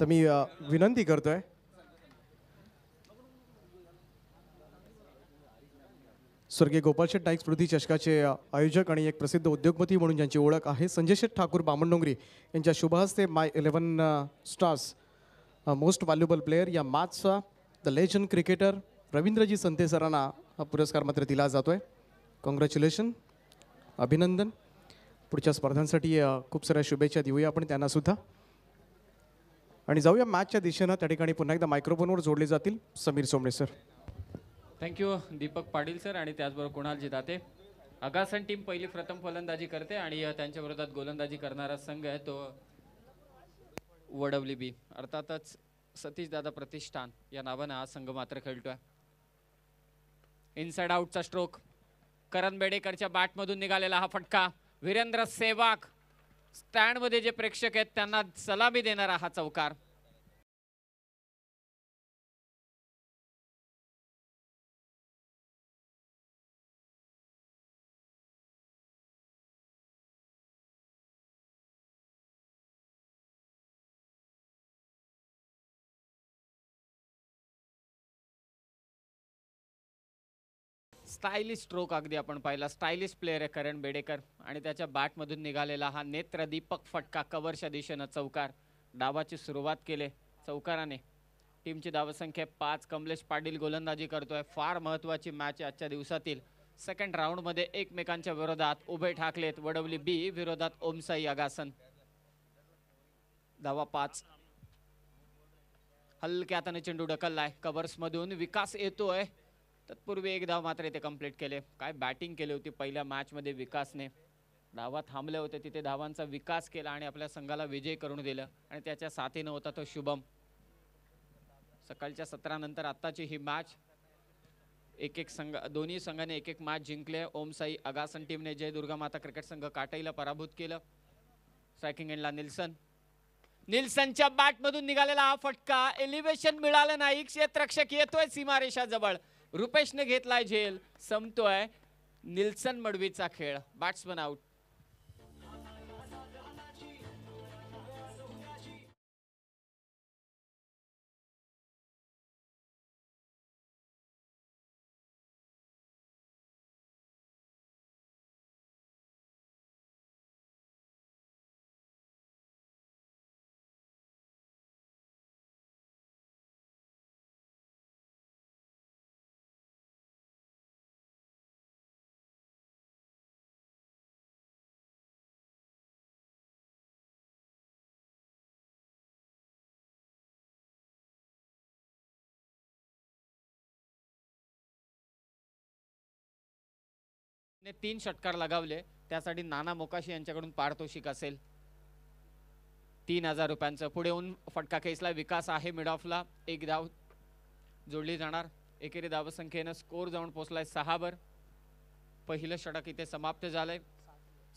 तर मी विनंती करतोय स्वर्गीय गोपालशेठ नाईक स्मृती चषकाचे आयोजक आणि एक प्रसिद्ध उद्योगपती म्हणून ज्यांची ओळख आहे संजय शेठ ठाकूर बामणडोंगरी यांच्या शुभहस्ते my eleven stars most valuable player या मॅचचा द लेजंड क्रिकेटर रवींद्रजी संते सरांना हा पुरस्कार मात्र दिला जातो आहे कॉंग्रॅच्युलेशन अभिनंदन पुढच्या स्पर्धांसाठी खूप साऱ्या शुभेच्छा देऊया आपण त्यांनासुद्धा आणि जाऊया मॅचच्या दिशेनं त्या ठिकाणी पुन्हा एकदा मायक्रोफोनवर जोडले जातील Sameer Somane sir thank you Deepak Patil sir आणि त्याचबरोबर कुणालजी दाते अगासन टीम पहिली प्रथम फलंदाजी करते आणि त्यांच्या विरोधात गोलंदाजी करणारा संघ आहे तो वडवली बी अर्थातच सतीश दादा प्रतिष्ठान या नावानं हा संघ मात्र खेळतोय इनसाइड आउटचा स्ट्रोक करण बेडेकरच्या बॅटमधून निघालेला हा फटका वीरेंद्र सेवाग स्टँडमध्ये जे प्रेक्षक आहेत त्यांना सलामी देणारा हा चौकार स्टायलिश स्ट्रोक अगदी आपण पाहिला स्टायलिश प्लेअर आहे करण बेडेकर आणि त्याच्या बॅटमधून निघालेला हा नेत्र दीपक फटका कव्हरच्या दिशेनं चौकार डावाची सुरुवात केले चौकाराने टीमची संख्या पाच कमलेश पाटील गोलंदाजी करतोय फार महत्त्वाची मॅच आजच्या दिवसातील सेकंड राऊंडमध्ये एकमेकांच्या विरोधात उभे ठाकलेत वडवली बी विरोधात ओमसाई अगासन धावा पाच हलक्या चेंडू ढकललाय कवर्समधून विकास येतोय तत्पूर्वी एक धाव मात्र इथे कम्प्लीट केले काय बॅटिंग केली होती पहिल्या मॅचमध्ये विकासने धावा थांबले होते तिथे धावांचा विकास केला आणि आपल्या संघाला विजय करून दिलं आणि त्याच्या साथीनं होता तो शुभम सकाळच्या सत्रानंतर आत्ताची ही मॅच एक एक संघ दोन्ही संघाने एक एक मॅच जिंकले ओमसाई अगासन टीमने जय दुर्गा माता क्रिकेट संघ काटाईला पराभूत केलं स्ट्रायकिंग एंडला निल्सन निल्सनच्या बॅटमधून निघालेला हा फटका एलिव्हेशन मिळालं नाही क्षेत्रक्षक येतोय सीमारेषा जवळ रुपेशने घेतलाय झेल संपतोय निल्सन मडवीचा खेळ बॅट्समन आउट ने तीन षटकार लगावले त्यासाठी नाना मोकाशी यांच्याकडून पारितोषिक असेल तीन हजार रुपयांचं पुढे फटका खेचला विकास आहे मिड ऑफला एक धाव जोडली जाणार एकेरी धावसंख्येनं स्कोर जाऊन पोचलाय सहावर पहिलं षटक इथे समाप्त झालंय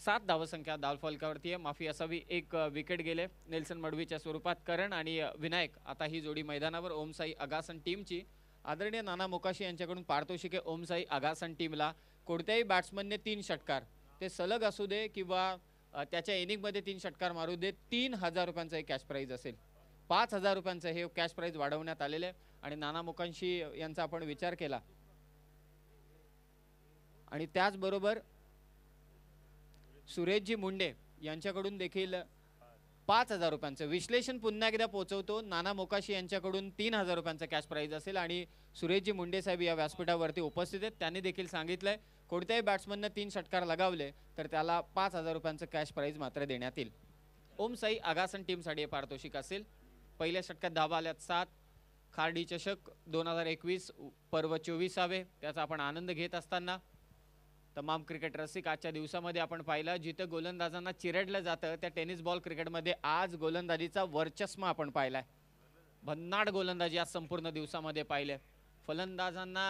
सात धावसंख्या फलकावरती आहे माफी असावी एक विकेट गेले नेल्सन मडवीच्या स्वरूपात करण आणि विनायक आता ही जोडी मैदानावर ओमसाई अगासन टीमची आदरणीय नाना मोकाशी यांच्याकडून पारितोषिके ओमसाई अगासन टीमला कोणत्याही बॅट्समनने तीन षटकार ते सलग असू दे किंवा त्याच्या इनिंगमध्ये तीन षटकार मारू दे तीन हजार रुपयांचं हे कॅश प्राईज असेल पाच हजार रुपयांचं हे कॅश प्राईज वाढवण्यात आलेलं आहे आणि नाना मुकांशी यांचा आपण विचार केला आणि त्याचबरोबर सुरेशजी मुंडे यांच्याकडून देखील पाच हजार रुपयांचं विश्लेषण पुन्हा एकदा पोहोचवतो नाना मोकाशी यांच्याकडून तीन हजार रुपयांचा कॅश प्राईज असेल आणि सुरेशजी मुंडे साहेब या व्यासपीठावरती उपस्थित आहेत त्यांनी देखील सांगितलंय कोणत्याही बॅट्समननं तीन षटकार लगावले तर त्याला पाच हजार रुपयांचं कॅश प्राईज मात्र देण्यात येईल ओम साई आगासन टीमसाठी पारितोषिक असेल पहिल्या षटकात धावा आल्यात सात खार्डी चषक दोन हजार एकवीस पर्व चोवीसावे त्याचा आपण आनंद घेत असताना तमाम क्रिकेट रसिक आजच्या दिवसामध्ये आपण पाहिलं जिथं गोलंदाजांना चिरडलं जातं त्या टेनिस बॉल क्रिकेटमध्ये आज गोलंदाजीचा वर्चस्मा आपण पाहिला आहे भन्नाट गोलंदाजी आज संपूर्ण दिवसामध्ये पाहिले फलंदाजांना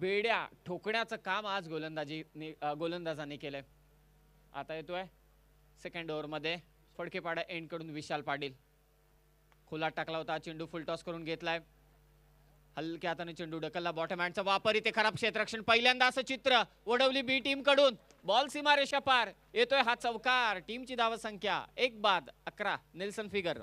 बेड्या ठोकण्याचं काम आज गोलंदाजी गोलंदाजाने केलंय आता येतोय सेकंड ओव्हरमध्ये एंड कडून विशाल पाटील खुला टाकला होता चेंडू फुलटॉस करून घेतलाय हलक्या हाताने चेंडू ढकलला बॉटम हँडचा वापर इथे खराब क्षेत्रक्षण पहिल्यांदा असं चित्र ओढवली बी टीम कडून बॉल सीमारेषा पार येतोय हा चौकार टीमची धावसंख्या एक बाद अकरा नेल्सन फिगर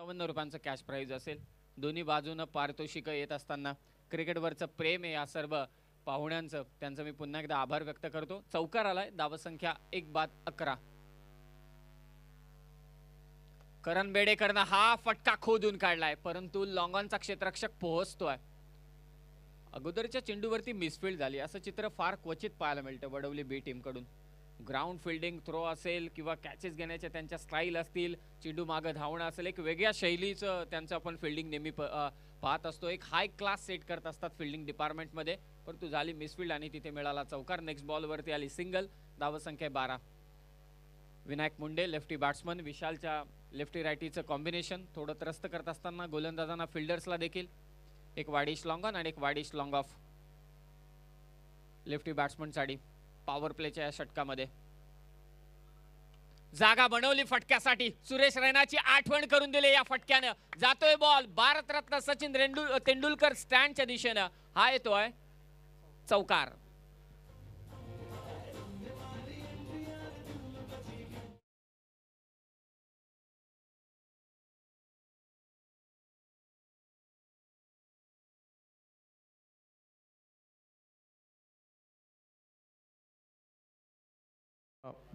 सत्तावन्न रुपयांचं कॅश प्राईज असेल दोन्ही बाजूनं पारितोषिकं येत असताना क्रिकेटवरचं प्रेम आहे या सर्व पाहुण्यांचं त्यांचं मी पुन्हा एकदा आभार व्यक्त करतो चौकार आलाय दावसंख्या एक बाद अकरा करण बेडेकरनं हा फटका खोदून काढलाय परंतु लॉंगॉनचा क्षेत्रक्षक पोहोचतोय अगोदरच्या चेंडूवरती मिसफिल्ड झाली असं चित्र फार क्वचित पाहायला मिळतं वडवली बी टीम कडून ग्राउंड फिल्डिंग थ्रो असेल किंवा कॅचेस घेण्याच्या त्यांच्या स्टाईल असतील चेंडू मागं धावणं असेल एक वेगळ्या शैलीचं त्यांचं आपण फिल्डिंग नेहमी पाहत असतो एक हाय क्लास सेट करत असतात फिल्डिंग डिपार्टमेंटमध्ये परंतु झाली मिसफिल्ड आणि तिथे मिळाला चौकार नेक्स्ट बॉलवरती आली सिंगल धावसंख्या बारा विनायक मुंडे लेफ्टी बॅट्समन विशालच्या लेफ्टी रायटीचं कॉम्बिनेशन थोडं त्रस्त करत असताना गोलंदाजांना फिल्डर्सला देखील एक वाडिश लॉंग ऑन आणि एक वाडिश लॉंग ऑफ लेफ्टी बॅट्समन साडी पॉवर प्लेच्या या षटकामध्ये जागा बनवली फटक्यासाठी सुरेश रैनाची आठवण करून दिली या फटक्यानं जातोय बॉल भारतरत्न सचिन तेंडुलकर स्टँडच्या दिशेनं हा येतोय चौकार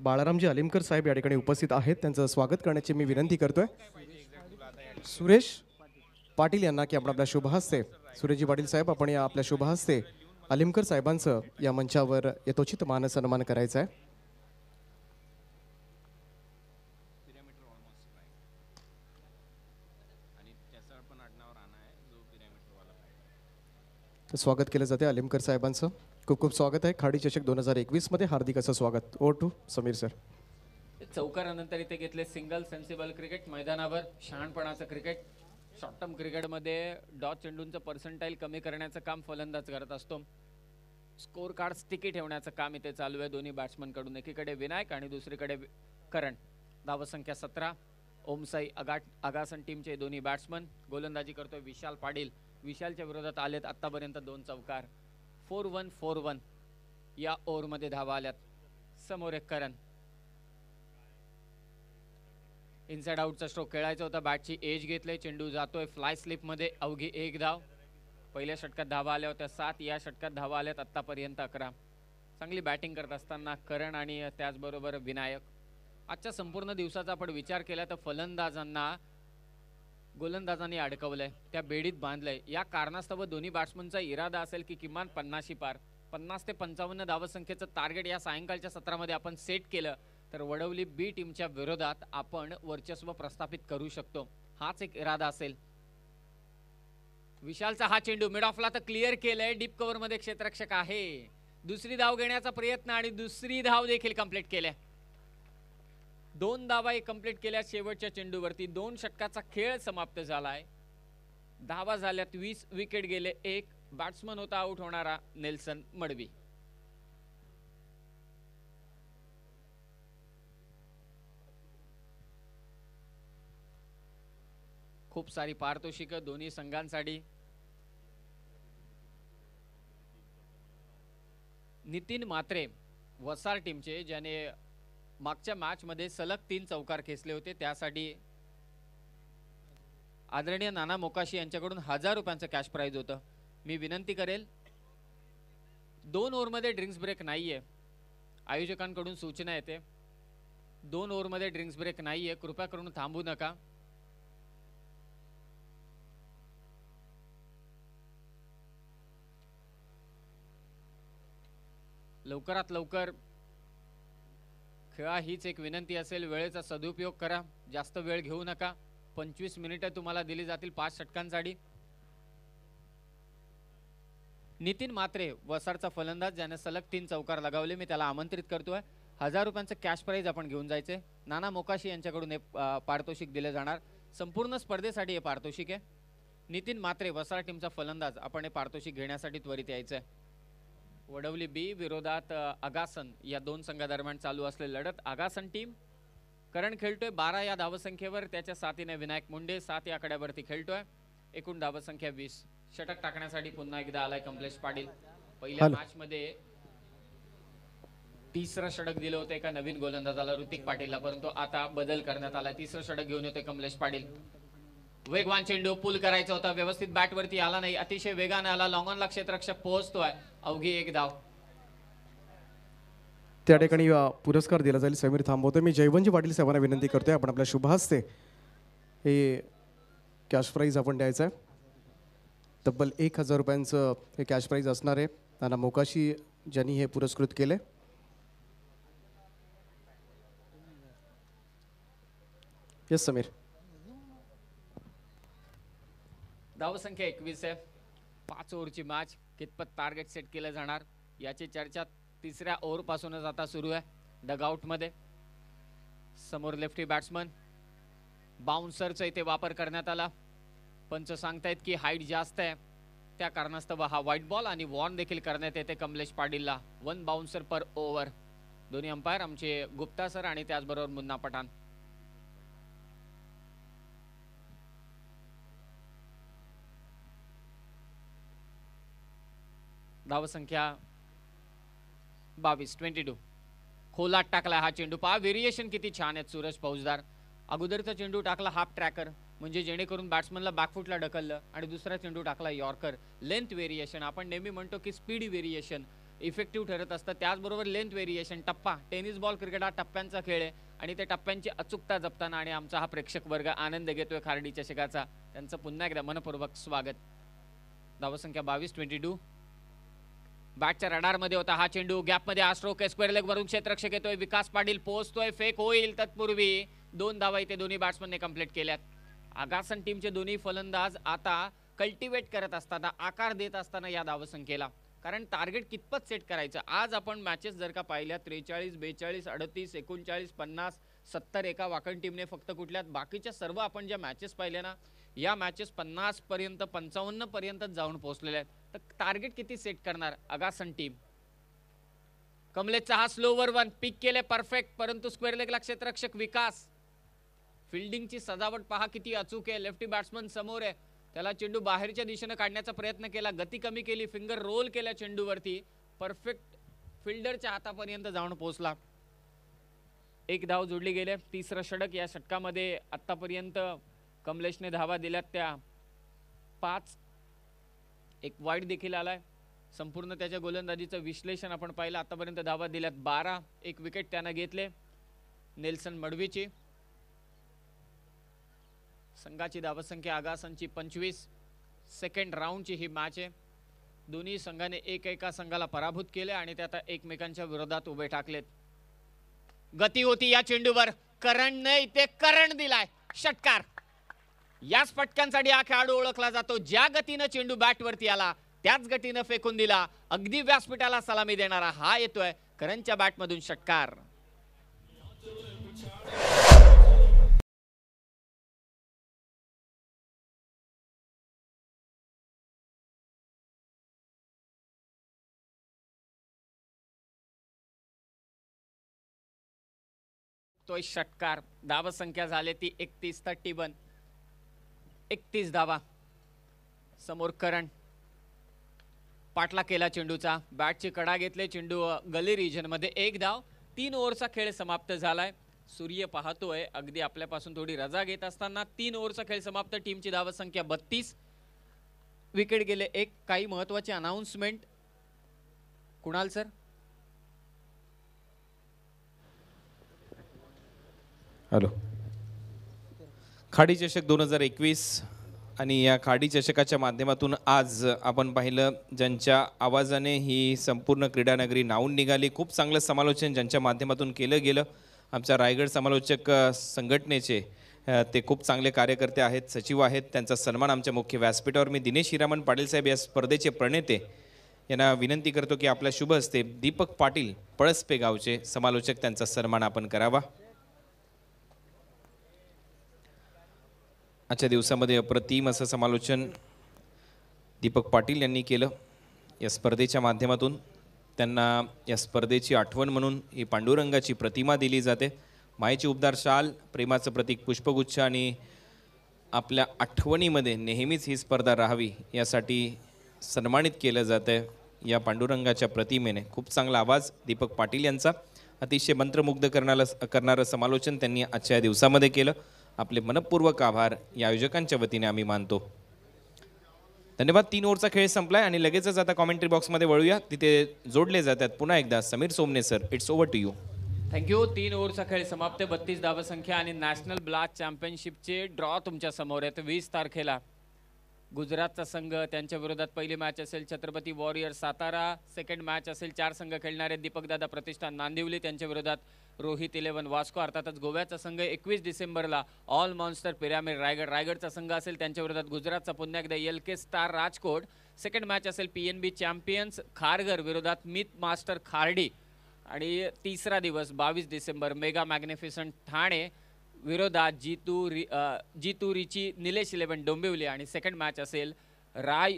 बाळारामजी अलिमकर साहेब या ठिकाणी उपस्थित आहेत त्यांचं स्वागत करण्याची मी विनंती करतोय सुरेश पाटील यांना की आपण आपल्या हस्ते सुरेशजी पाटील साहेब आपण या आपल्या शुभहस्ते अलिमकर साहेबांचं या मंचावर यथोचित मान सन्मान करायचा आहे स्वागत केलं जाते अलिमकर साहेबांचं खूप खूप स्वागत आहे खाडी चषक दोन हजार एकवीसमध्ये हार्दिक असं स्वागत ओ टू समीर सर चौकारानंतर इथे घेतले सिंगल सेन्सिबल क्रिकेट मैदानावर शहाणपणाचं क्रिकेट शॉर्ट टर्म क्रिकेटमध्ये डॉट चेंडूंचं पर्सेंटाईल कमी करण्याचं काम फलंदाज करत असतो स्कोर कार्ड स्टिकी ठेवण्याचं काम इथे चालू आहे दोन्ही बॅट्समनकडून एकीकडे विनायक आणि दुसरीकडे करण धावसंख्या सतरा ओमसाई अगाट आगासन टीमचे दोन्ही बॅट्समन गोलंदाजी करतोय विशाल पाटील विशालच्या विरोधात आलेत आत्तापर्यंत दोन चौकार फोर वन फोर वन या ओव्हरमध्ये धावा आल्यात समोर एक करण इनसाइड आउटचा स्ट्रोक खेळायचा होता बॅटची एज घेतले चेंडू जातोय फ्लाय स्लिपमध्ये अवघी एक धाव पहिल्या षटकात धावा आल्या होत्या सात या षटकात धावा आल्यात आत्तापर्यंत अकरा चांगली बॅटिंग करत असताना करण आणि त्याचबरोबर विनायक आजच्या संपूर्ण दिवसाचा आपण विचार केला तर फलंदाजांना गोलंदाजांनी अडकवलंय त्या बेडीत बांधलंय या कारणास्तव दोन्ही बॅट्समनचा इरादा असेल की किमान पन्नाशी पार पन्नास ते पंचावन्न धावसंख्येचं टार्गेट या सायंकाळच्या सत्रामध्ये आपण सेट केलं तर वडवली बी टीमच्या विरोधात आपण वर्चस्व प्रस्थापित करू शकतो हाच एक इरादा असेल विशालचा हा चेंडू मिड ऑफला तर क्लिअर केलंय डीप कव्हरमध्ये क्षेत्रक्षक आहे दुसरी धाव घेण्याचा प्रयत्न आणि दुसरी धाव देखील कम्प्लीट केलाय दोन एक कंप्लीट केल्या शेवटच्या चेंडूवरती दोन षटकाचा खेळ समाप्त झालाय आहे धावा झाल्यात वीस विकेट गेले एक बॅट्समन होता आऊट होणारा नेल्सन मडवी खूप सारी पारितोषिक दोन्ही संघांसाठी नितीन मात्रे वसार टीमचे ज्याने मागच्या मॅचमध्ये सलग तीन चौकार खेचले होते त्यासाठी आदरणीय नाना मोकाशी यांच्याकडून हजार रुपयांचं कॅश प्राईज होतं मी विनंती करेल दोन ओव्हरमध्ये ड्रिंक्स ब्रेक नाही आहे आयोजकांकडून सूचना येते दोन ओव्हरमध्ये ड्रिंक्स ब्रेक नाहीये कृपया करून थांबू नका लवकरात लवकर खेळा हीच एक विनंती असेल वेळेचा सदुपयोग करा जास्त वेळ घेऊ नका पंचवीस मिनिटं तुम्हाला दिली जातील पाच षटकांसाठी नितीन मात्रे वसारचा फलंदाज ज्याने सलग तीन चौकार लगावले मी त्याला आमंत्रित करतोय हजार रुपयांचं कॅश प्राईज आपण घेऊन जायचे नाना मोकाशी यांच्याकडून हे पारितोषिक दिले जाणार संपूर्ण स्पर्धेसाठी हे पारितोषिक आहे नितीन मात्रे वसार टीमचा फलंदाज आपण हे पारितोषिक घेण्यासाठी त्वरित यायचं आहे वडवली बी विरोधात आगासन या दोन संघादरम्यान चालू असले लढत आगासन टीम करण खेळतोय बारा या धावसंख्येवर त्याच्या साथीने विनायक मुंडे सात या आकड्यावरती खेळतोय एकूण धावसंख्या वीस षटक टाकण्यासाठी पुन्हा एकदा आलाय कमलेश पाटील पहिल्या मॅच मध्ये तिसरं षटक दिलं होतं एका नवीन गोलंदाजाला ऋतिक पाटीलला परंतु आता बदल करण्यात आला तिसरं षटक घेऊन येतोय कमलेश पाटील वेगवान चेंडू पुल करायचा होता व्यवस्थित बॅटवरती आला नाही अतिशय वेगाने आला लॉंगॉनला क्षेत्ररक्षक पोहोचतोय अवघी एक धाव त्या ठिकाणी पुरस्कार दिला जाईल समीर थांबवतो मी जयवंजी पाटील साहेबांना विनंती करतोय आपण आपल्या शुभ हस्ते हे कॅश प्राईज आपण द्यायचं आहे तब्बल एक हजार रुपयांचं हे कॅश प्राईज असणार आहे नाना मोकाशी ज्यांनी हे पुरस्कृत केले यस समीर धावसंख्या एकवीस आहे पाच ओव्हरची मॅच कितपत टार्गेट सेट केलं जाणार याची चर्चा तिसऱ्या ओव्हरपासूनच आता सुरू आहे डगआउटमध्ये समोर लेफ्टी बॅट्समन बाउन्सरचा इथे वापर करण्यात आला पंच सांगतायत की हाईट जास्त आहे त्या कारणास्तव हा व्हाईट बॉल आणि वॉर्न देखील करण्यात येते कमलेश पाटीलला वन बाउन्सर पर ओव्हर दोन्ही अंपायर आमचे गुप्ता सर आणि त्याचबरोबर मुन्ना पठाण धावसंख्या बावीस ट्वेंटी टू खोलात टाकला हा चेंडू पहा व्हेरिएशन किती छान आहेत सूरज फौजदार अगोदरचा चेंडू टाकला हाफ ट्रॅकर म्हणजे जेणेकरून बॅट्समनला बॅकफूटला ढकललं आणि दुसरा चेंडू टाकला यॉर्कर लेंथ व्हेरिएशन आपण नेहमी म्हणतो की स्पीड व्हेरिएशन इफेक्टिव्ह ठरत असतं त्याचबरोबर लेंथ व्हेरिएशन टप्पा टेनिस बॉल क्रिकेट हा टप्प्यांचा खेळ आहे आणि ते टप्प्यांची अचूकता जपताना आणि आमचा हा प्रेक्षक वर्ग आनंद घेतोय खारडी चषकाचा त्यांचं पुन्हा एकदा मनपूर्वक स्वागत धावसंख्या बावीस ट्वेंटी टू बॅटच्या रडारमध्ये होता हा चेंडू गॅपमध्ये हा स्ट्रोक आहे स्क्वेअर लेग वरून क्षेत्रक्षक येतोय विकास पाटील पोहोचतोय फेक होईल तत्पूर्वी दोन धावा इथे दोन्ही बॅट्समनने कंप्लीट केल्यात आगासन टीमचे दोन्ही फलंदाज आता कल्टिवेट करत असताना आकार देत असताना या धावसंख्येला कारण टार्गेट कितपत सेट करायचं आज आपण मॅचेस जर का पाहिल्या त्रेचाळीस बेचाळीस अडतीस एकोणचाळीस पन्नास सत्तर एका वाकण टीमने फक्त कुठल्यात बाकीच्या सर्व आपण ज्या मॅचेस पाहिल्या ना या मॅचेस पन्नासपर्यंत पंचावन्नपर्यंत जाऊन पोहोचलेल्या आहेत तर टार्गेट किती सेट करणार अगासन टीम कमलेचा हा स्लोवर वन पिक केले परफेक्ट परंतु स्क्वेअर लेगला क्षेत्ररक्षक विकास फिल्डिंगची सजावट पहा किती अचूक आहे लेफ्टी बॅट्समन समोर आहे त्याला चेंडू बाहेरच्या दिशेनं काढण्याचा प्रयत्न केला गती कमी केली फिंगर रोल केल्या चेंडूवरती परफेक्ट फिल्डरच्या हातापर्यंत जाऊन पोहोचला एक धाव जोडली गेले तिसरं षडक या षटकामध्ये आत्तापर्यंत कमलेशने धावा दिल्यात त्या पाच एक वाईट देखील आला आहे संपूर्ण त्याच्या गोलंदाजीचं विश्लेषण आपण पाहिलं आतापर्यंत धावा दिल्यात बारा एक विकेट त्यानं घेतले नेल्सन मडवीची संघाची धावसंख्या आगासांची पंचवीस सेकंड राऊंडची ही मॅच आहे दोन्ही संघाने एक एका संघाला पराभूत केले आणि ते आता एकमेकांच्या विरोधात उभे टाकलेत गती होती या चेंडूवर करणने इथे करण दिलाय षटकार याच फटक्यांसाठी हा खेळाडू ओळखला जातो ज्या गतीनं चेंडू बॅटवरती आला त्याच गतीनं फेकून दिला अगदी व्यासपीठाला सलामी देणारा हा येतोय करणच्या बॅटमधून षटकार तो षटकार संख्या झाली ती एकतीस थर्टी वन एकतीस धावा समोर करण पाटला केला चेंडूचा बॅटची कडा घेतले चेंडू गली मध्ये एक धाव तीन ओव्हरचा खेळ समाप्त झालाय सूर्य पाहतोय अगदी आपल्यापासून थोडी रजा घेत असताना तीन ओव्हरचा खेळ समाप्त टीमची संख्या बत्तीस विकेट गेले एक काही महत्वाचे अनाउन्समेंट कुणाल सर हॅलो खाडी चषक दोन हजार एकवीस आणि या खाडी चषकाच्या माध्यमातून आज आपण पाहिलं ज्यांच्या आवाजाने ही संपूर्ण क्रीडानगरी नावून निघाली खूप चांगलं समालोचन ज्यांच्या माध्यमातून केलं गेलं आमच्या रायगड समालोचक संघटनेचे ते खूप चांगले कार्यकर्ते आहेत सचिव आहेत त्यांचा सन्मान आमच्या मुख्य व्यासपीठावर मी दिनेश हिरामन पाटील साहेब या स्पर्धेचे प्रणेते यांना विनंती करतो की आपल्या शुभ हस्ते दीपक पाटील पळसपे गावचे समालोचक त्यांचा सन्मान आपण करावा आजच्या दिवसामध्ये अप्रतिम असं समालोचन दीपक पाटील यांनी केलं या स्पर्धेच्या माध्यमातून त्यांना या स्पर्धेची आठवण म्हणून ही पांडुरंगाची प्रतिमा दिली जाते मायेची उबदार शाल प्रेमाचं प्रतीक पुष्पगुच्छ आणि आपल्या आठवणीमध्ये नेहमीच ही स्पर्धा राहावी यासाठी सन्मानित केलं जातं या पांडुरंगाच्या प्रतिमेने खूप चांगला आवाज दीपक पाटील यांचा अतिशय मंत्रमुग्ध करणारं करणारं समालोचन त्यांनी आजच्या दिवसामध्ये केलं आपले मनपूर्वक आभार या आयोजकांच्या वतीने आम्ही मानतो धन्यवाद तीन ओव्हरचा खेळ संपलाय आणि लगेचच आता कॉमेंट्री बॉक्समध्ये वळूया तिथे जोडले जातात पुन्हा एकदा Sameer Somane sir it's over to you thank you तीन ओव्हरचा खेळ समाप्त बत्तीस धावसंख्या आणि नॅशनल ब्लास्ट चॅम्पियनशिपचे ड्रॉ तुमच्या समोर आहेत वीस तारखेला गुजरातचा संघ त्यांच्या विरोधात पहिली मॅच असेल Chhatrapati warrior Satara second match असेल चार संघ खेळणारे दीपकदादा प्रतिष्ठान नांदिवली त्यांच्या विरोधात रोहित इलेवन वास्को अर्थातच गोव्याचा संघ एकवीस डिसेंबरला ऑल मॉन्स्टर पिरामिड रायगड रायगडचा संघ असेल त्यांच्या विरोधात गुजरातचा पुन्हा एकदा L K star Rajkot second match असेल P N B champions Kharghar विरोधात मिथ मास्टर खार्डी आणि तिसरा दिवस बावीस डिसेंबर मेगा मॅग्निफिसंट ठाणे विरोधात जितू रि जितू रिची निलेश इलेव्हन डोंबिवली आणि सेकंड मॅच असेल राय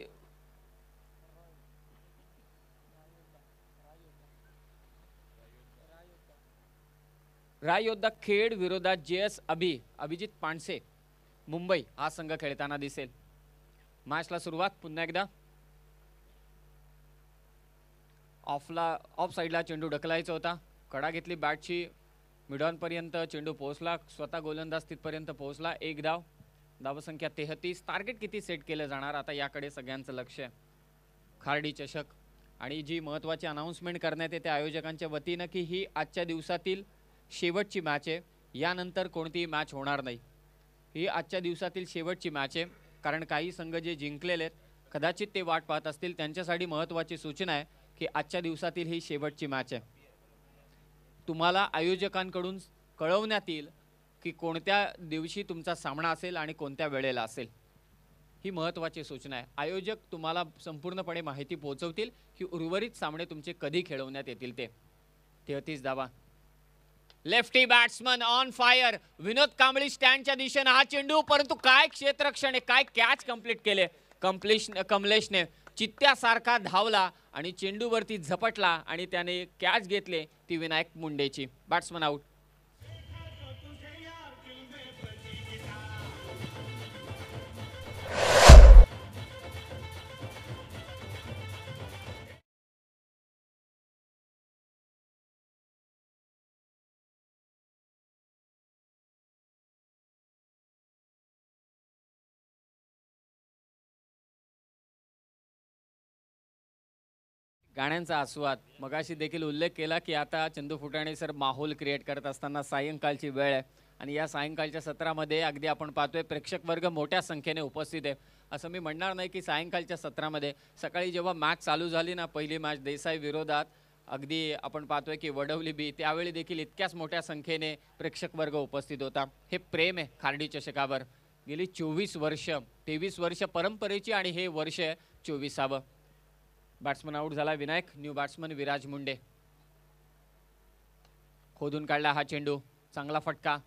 रायोद्धा खेड विरोधात जे एस अभि अभिजित पांडसे मुंबई हा संघ खेळताना दिसेल मॅचला सुरुवात पुन्हा एकदा ऑफला ऑफ साईडला चेंडू ढकलायचा होता कडा घेतली बॅटची मिडॉनपर्यंत चेंडू पोहोचला स्वतः गोलंदाज तिथपर्यंत पोहोचला एक धाव धावसंख्या तेहतीस टार्गेट किती सेट केलं जाणार आता याकडे सगळ्यांचं लक्ष आहे खार्डी चषक आणि जी महत्त्वाची अनाऊन्समेंट करण्यात येते आयोजकांच्या वतीनं की ही आजच्या दिवसातील शेवटची मॅच आहे यानंतर कोणतीही मॅच होणार नाही ही आजच्या दिवसातील शेवटची मॅच आहे कारण काही संघ जे जिंकलेले आहेत कदाचित ते वाट पाहत असतील त्यांच्यासाठी महत्त्वाची सूचना आहे की आजच्या दिवसातील ही शेवटची मॅच आहे तुम्हाला आयोजकांकडून कळवण्यात येईल की कोणत्या दिवशी तुमचा सामना असेल आणि कोणत्या वेळेला असेल ही महत्त्वाची सूचना आहे आयोजक तुम्हाला संपूर्णपणे माहिती पोहोचवतील की उर्वरित सामने तुमचे कधी खेळवण्यात येतील ते तेहतीस धावा lefty batsman on fire Vinod Kambli स्टँडच्या दिशेने हा चेंडू परंतु काय क्षेत्रक्षणे काय कॅच कम्प्लीट केले कम्प्लिश कमलेशने चित्त्यासारखा धावला आणि चेंडूवरती झपटला आणि त्याने कॅच घेतले ती विनायक मुंडेची बॅट्समन आऊट गाण्यांचा आस्वाद मगाशी देखील उल्लेख केला की आता चंदू फुटाणे सर माहोल क्रिएट करत असताना सायंकाळची वेळ आहे आणि या सायंकाळच्या सत्रामध्ये अगदी आपण पाहतोय प्रेक्षक वर्ग मोठ्या संख्येने उपस्थित आहे असं मी म्हणणार नाही की सायंकाळच्या सत्रामध्ये सकाळी जेव्हा मॅच चालू झाली ना पहिली मॅच देसाई विरोधात अगदी आपण पाहतोय की वडवली बी त्यावेळी देखील इतक्याच मोठ्या संख्येने प्रेक्षक वर्ग उपस्थित होता हे प्रेम आहे खारडी चषकावर गेली चोवीस वर्ष तेवीस वर्ष परंपरेची आणि हे वर्ष आहे चोवीसावं बॅट्समन आऊट झाला विनायक न्यू बॅट्समन विराज मुंडे खोदून काढला हा चेंडू चांगला फटका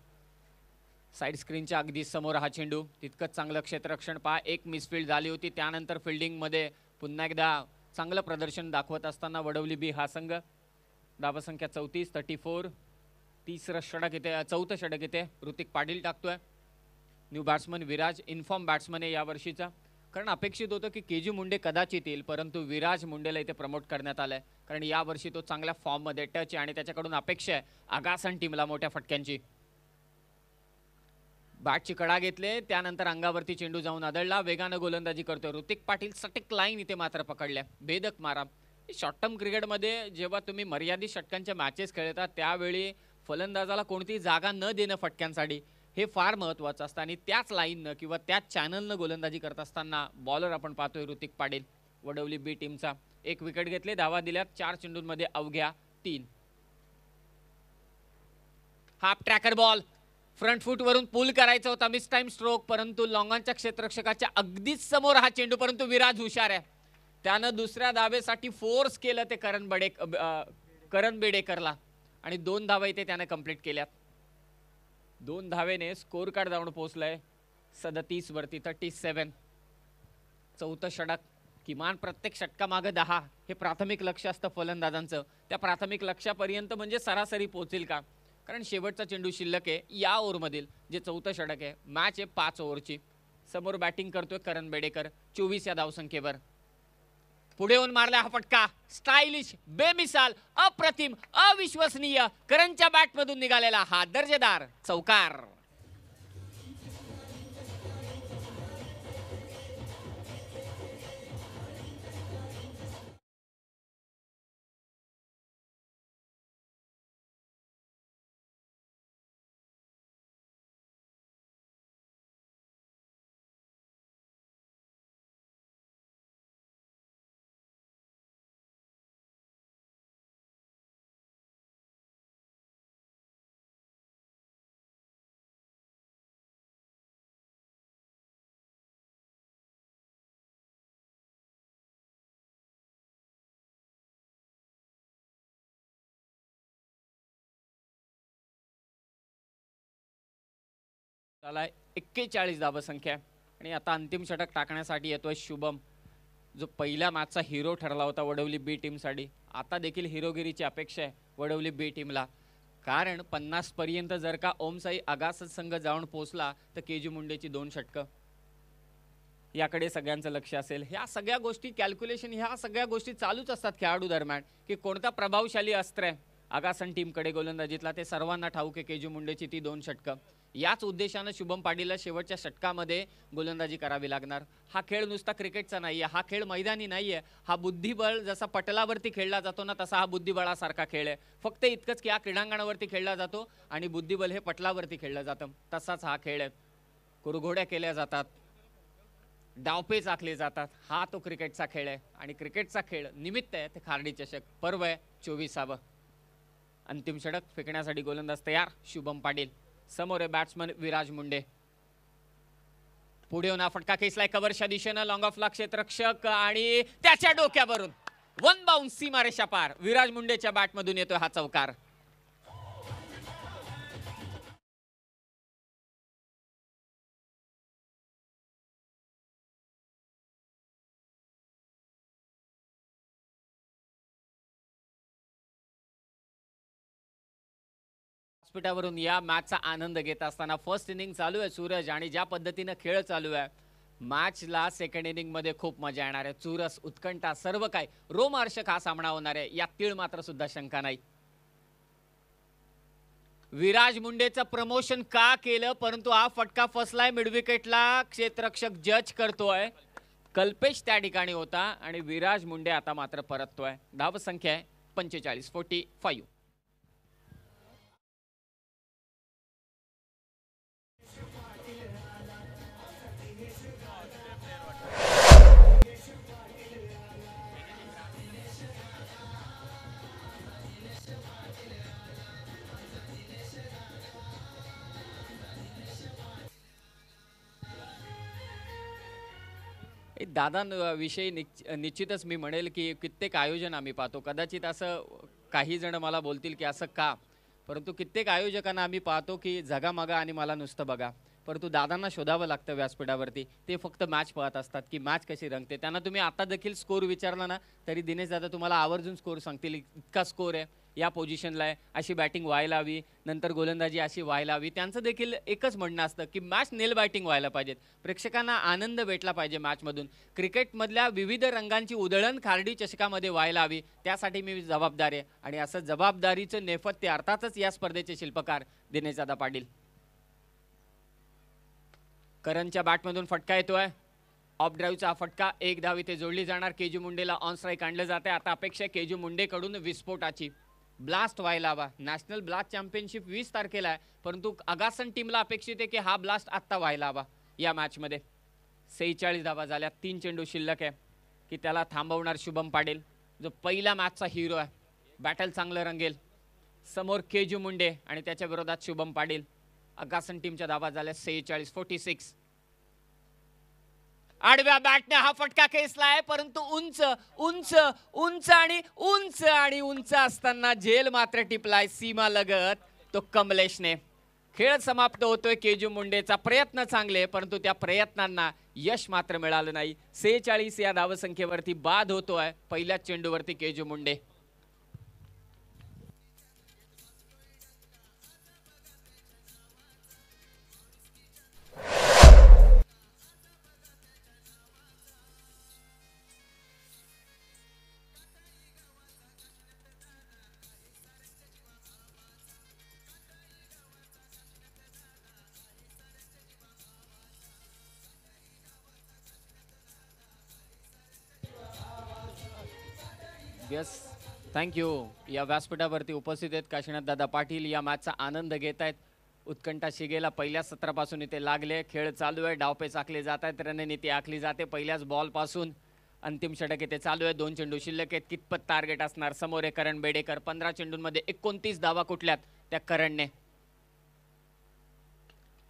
साईड स्क्रीनच्या अगदी समोर हा चेंडू तितकंच चांगलं क्षेत्ररक्षण पहा एक मिसफिल्ड झाली होती त्यानंतर फिल्डिंगमध्ये पुन्हा एकदा चांगलं प्रदर्शन दाखवत असताना वडवली बी हा संघ संख्या चौतीस थर्टी फोर तिसरं षडक इथे चौथं षडक येते ऋतिक पाटील टाकतोय new batsman Viraj in form batsman आहे वर्षीचा कारण अपेक्षित होतं की के जी मुंडे कदाचित येईल परंतु विराज मुंडेला इथे प्रमोट करण्यात आलंय आहे कारण यावर्षी तो चांगल्या फॉर्ममध्ये टच आहे आणि त्याच्याकडून अपेक्षा आहे आगासन टीमला मोठ्या फटक्यांची बॅटची कडा घेतले त्यानंतर अंगावरती चेंडू जाऊन आदळला वेगानं गोलंदाजी करतोय ऋतिक पाटील सटक लाईन इथे मात्र पकडल्या बेदक मारा शॉर्ट टर्म क्रिकेटमध्ये जेव्हा तुम्ही मर्यादित षटकांच्या मॅचेस खेळता त्यावेळी फलंदाजाला कोणती जागा न देणं फटक्यांसाठी हे फार महत्त्वाचं असतं आणि त्याच लाईननं किंवा त्याच चॅनलनं गोलंदाजी करत असताना बॉलर आपण पाहतोय ऋतिक पाटील वडवली बी टीमचा एक विकेट घेतले धावा दिल्यात चार चेंडूंमध्ये अवघ्या तीन हाफ ट्रॅकर बॉल फ्रंट वरून पुल करायचा होता मिस टाइम स्ट्रोक परंतु लॉंगांच्या क्षेत्ररक्षकाच्या अगदीच समोर हा चेंडू परंतु विराज हुशार आहे त्यानं दुसऱ्या धावेसाठी फोर्स केलं ते करण बडे करण बेडेकरला आणि दोन धावा इथे त्यानं कम्प्लीट केल्यात दोन धावेने स्कोर कार्ड जाऊन पोहोचलंय सदतीसवरती थर्टी सेवन चौथं षटक किमान प्रत्येक षटकामागं दहा हे प्राथमिक लक्ष असतं फलंदाजांचं त्या प्राथमिक लक्षापर्यंत म्हणजे सरासरी पोचेल का कारण शेवटचा चेंडू शिल्लक आहे या ओव्हरमधील जे चौथं षटक आहे मॅच आहे पाच ओव्हरची समोर बॅटिंग करतोय करण बेडेकर चोवीस या धावसंख्येवर पुढे येऊन मारला हा फटका स्टायलिश बेमिसाल अप्रतिम अविश्वसनीय करंटच्या बॅटमधून निघालेला हा दर्जेदार चौकार त्याला एक्केचाळीस संख्या आणि आता अंतिम षटक टाकण्यासाठी येतोय शुभम जो पहिल्या मॅचचा हिरो ठरला होता वडवली बी साठी आता देखील हिरोगिरीची अपेक्षा आहे वडवली बी टीमला कारण पर्यंत जर का ओमसाई आगास संघ जाऊन पोचला तर के जी मुंडेची दोन षटकं याकडे सगळ्यांचं लक्ष असेल ह्या सगळ्या गोष्टी कॅल्क्युलेशन ह्या सगळ्या गोष्टी चालूच असतात खेळाडू दरम्यान की कोणता प्रभावशाली अस्त्र आहे आगासन टीमकडे गोलंदाजीतला ते सर्वांना ठाऊक आहे के जी मुंडेची ती दोन षटक याच उद्देशानं शुभम पाटीलला शेवटच्या षटकामध्ये गोलंदाजी करावी लागणार हा खेळ नुसता क्रिकेटचा नाही आहे हा खेळ मैदानी नाही आहे हा बुद्धिबळ जसा पटलावरती खेळला जातो ना तसा हा बुद्धिबळासारखा खेळ आहे फक्त इतकंच की हा क्रीडांगणावरती खेळला जातो आणि बुद्धिबळ हे पटलावरती खेळलं जातं तसाच हा खेळ आहे कुरघोड्या केल्या जातात डावपे चाकले जातात हा तो क्रिकेटचा खेळ आहे आणि क्रिकेटचा खेळ निमित्त आहे ते खारडी चषक पर्व आहे चोवीसावं अंतिम षडक फेकण्यासाठी गोलंदाज तयार शुभम पाटील समोर आहे बॅट्समन विराज मुंडे पुढे होणार फटका खेचलाय कव्हरच्या दिशेनं लॉंग ला क्षेत्रक्षक आणि त्याच्या डोक्यावरून वन सी सीमारेषा पार विराज मुंडेच्या बॅटमधून येतोय हा चौकार व्यासपीठावरून या मॅचचा आनंद घेत असताना फर्स्ट इनिंग चालू आहे सूरज आणि ज्या पद्धतीनं खेळ चालू आहे मॅचला सेकंड इनिंगमध्ये खूप मजा येणार आहे चुरस उत्कंठा सर्व काय रोमार्शक हा सामना होणार आहे यात तीळ मात्र सुद्धा शंका नाही विराज मुंडेचं प्रमोशन का केलं परंतु हा फटका फसलाय मिडविकेटला क्षेत्रक्षक जज करतोय कल्पेश त्या ठिकाणी होता आणि विराज मुंडे आता मात्र परततोय धावसंख्या आहे पंचेचाळीस फोर्टी फाईव्ह दादांविषयी निश्चितच मी म्हणेल की कित्येक आयोजन आम्ही पाहतो कदाचित असं काही जण मला बोलतील की असं का परंतु कित्येक आयोजकांना आम्ही पाहतो की मागा आणि मला नुसतं बघा परंतु दादांना शोधावं लागतं व्यासपीठावरती ते फक्त मॅच पाहत असतात की मॅच कशी रंगते त्यांना तुम्ही आता देखील स्कोर विचारला ना तरी दिनेश दादा तुम्हाला आवर्जून स्कोर सांगतील इतका स्कोर आहे या पोझिशनला आहे अशी बॅटिंग व्हायला हवी नंतर गोलंदाजी अशी व्हायला हवी त्यांचं देखील एकच म्हणणं असतं की मॅच नेल बॅटिंग व्हायला पाहिजेत प्रेक्षकांना आनंद भेटला पाहिजे मॅचमधून क्रिकेटमधल्या विविध रंगांची उधळण खारडी चषकामध्ये व्हायला हवी त्यासाठी मी जबाबदार आहे आणि असं जबाबदारीचं नेपथ्य अर्थातच या स्पर्धेचे शिल्पकार दादा पाटील करणच्या बॅटमधून फटका येतोय ऑफ ड्राईव्हचा फटका एक धाव इथे जोडली जाणार केजू मुंडेला ऑन स्ट्राईक आणलं जाते आता अपेक्षा केजू मुंडेकडून विस्फोटाची ब्लास्ट व्हायला हवा नॅशनल ब्लास्ट चॅम्पियनशिप वीस तारखेला आहे परंतु अगासन टीमला अपेक्षित आहे की हा ब्लास्ट आत्ता व्हायला हवा या मॅचमध्ये सेहेचाळीस धावा झाल्या तीन चेंडू शिल्लक आहे की त्याला थांबवणार शुभम पाटील जो पहिला मॅचचा हिरो आहे बॅटल चांगलं रंगेल समोर केजू मुंडे आणि त्याच्या विरोधात शुभम पाटील अगासन टीमच्या धावा झाल्या सेहेचाळीस फोर्टी सिक्स आडव्या बॅटने हा फटका खेचला आहे परंतु उंच उंच उंच आणि उंच आणि उंच असताना झेल मात्र टिपलाय सीमा लगत तो कमलेशने खेळ समाप्त होतोय केजू मुंडेचा प्रयत्न चांगले परंतु त्या प्रयत्नांना यश मात्र मिळालं नाही सेहेचाळीस या धावसंख्येवरती बाद होतोय पहिल्याच चेंडूवरती केजू मुंडे थँक्यू या व्यासपीठावरती उपस्थित आहेत काशीनाथ दादा पाटील या मॅचचा आनंद घेत आहेत उत्कंठा शिगेला पहिल्या सत्रापासून इथे लागले खेळ चालू आहे डावपे चाकले जात आहेत रणनीती आखली जाते पहिल्याच बॉलपासून अंतिम षटक इथे चालू आहे दोन चेंडू शिल्लक आहेत कितपत टार्गेट असणार समोर आहे करण बेडेकर पंधरा चेंडूंमध्ये एकोणतीस धावा कुठल्यात त्या करणने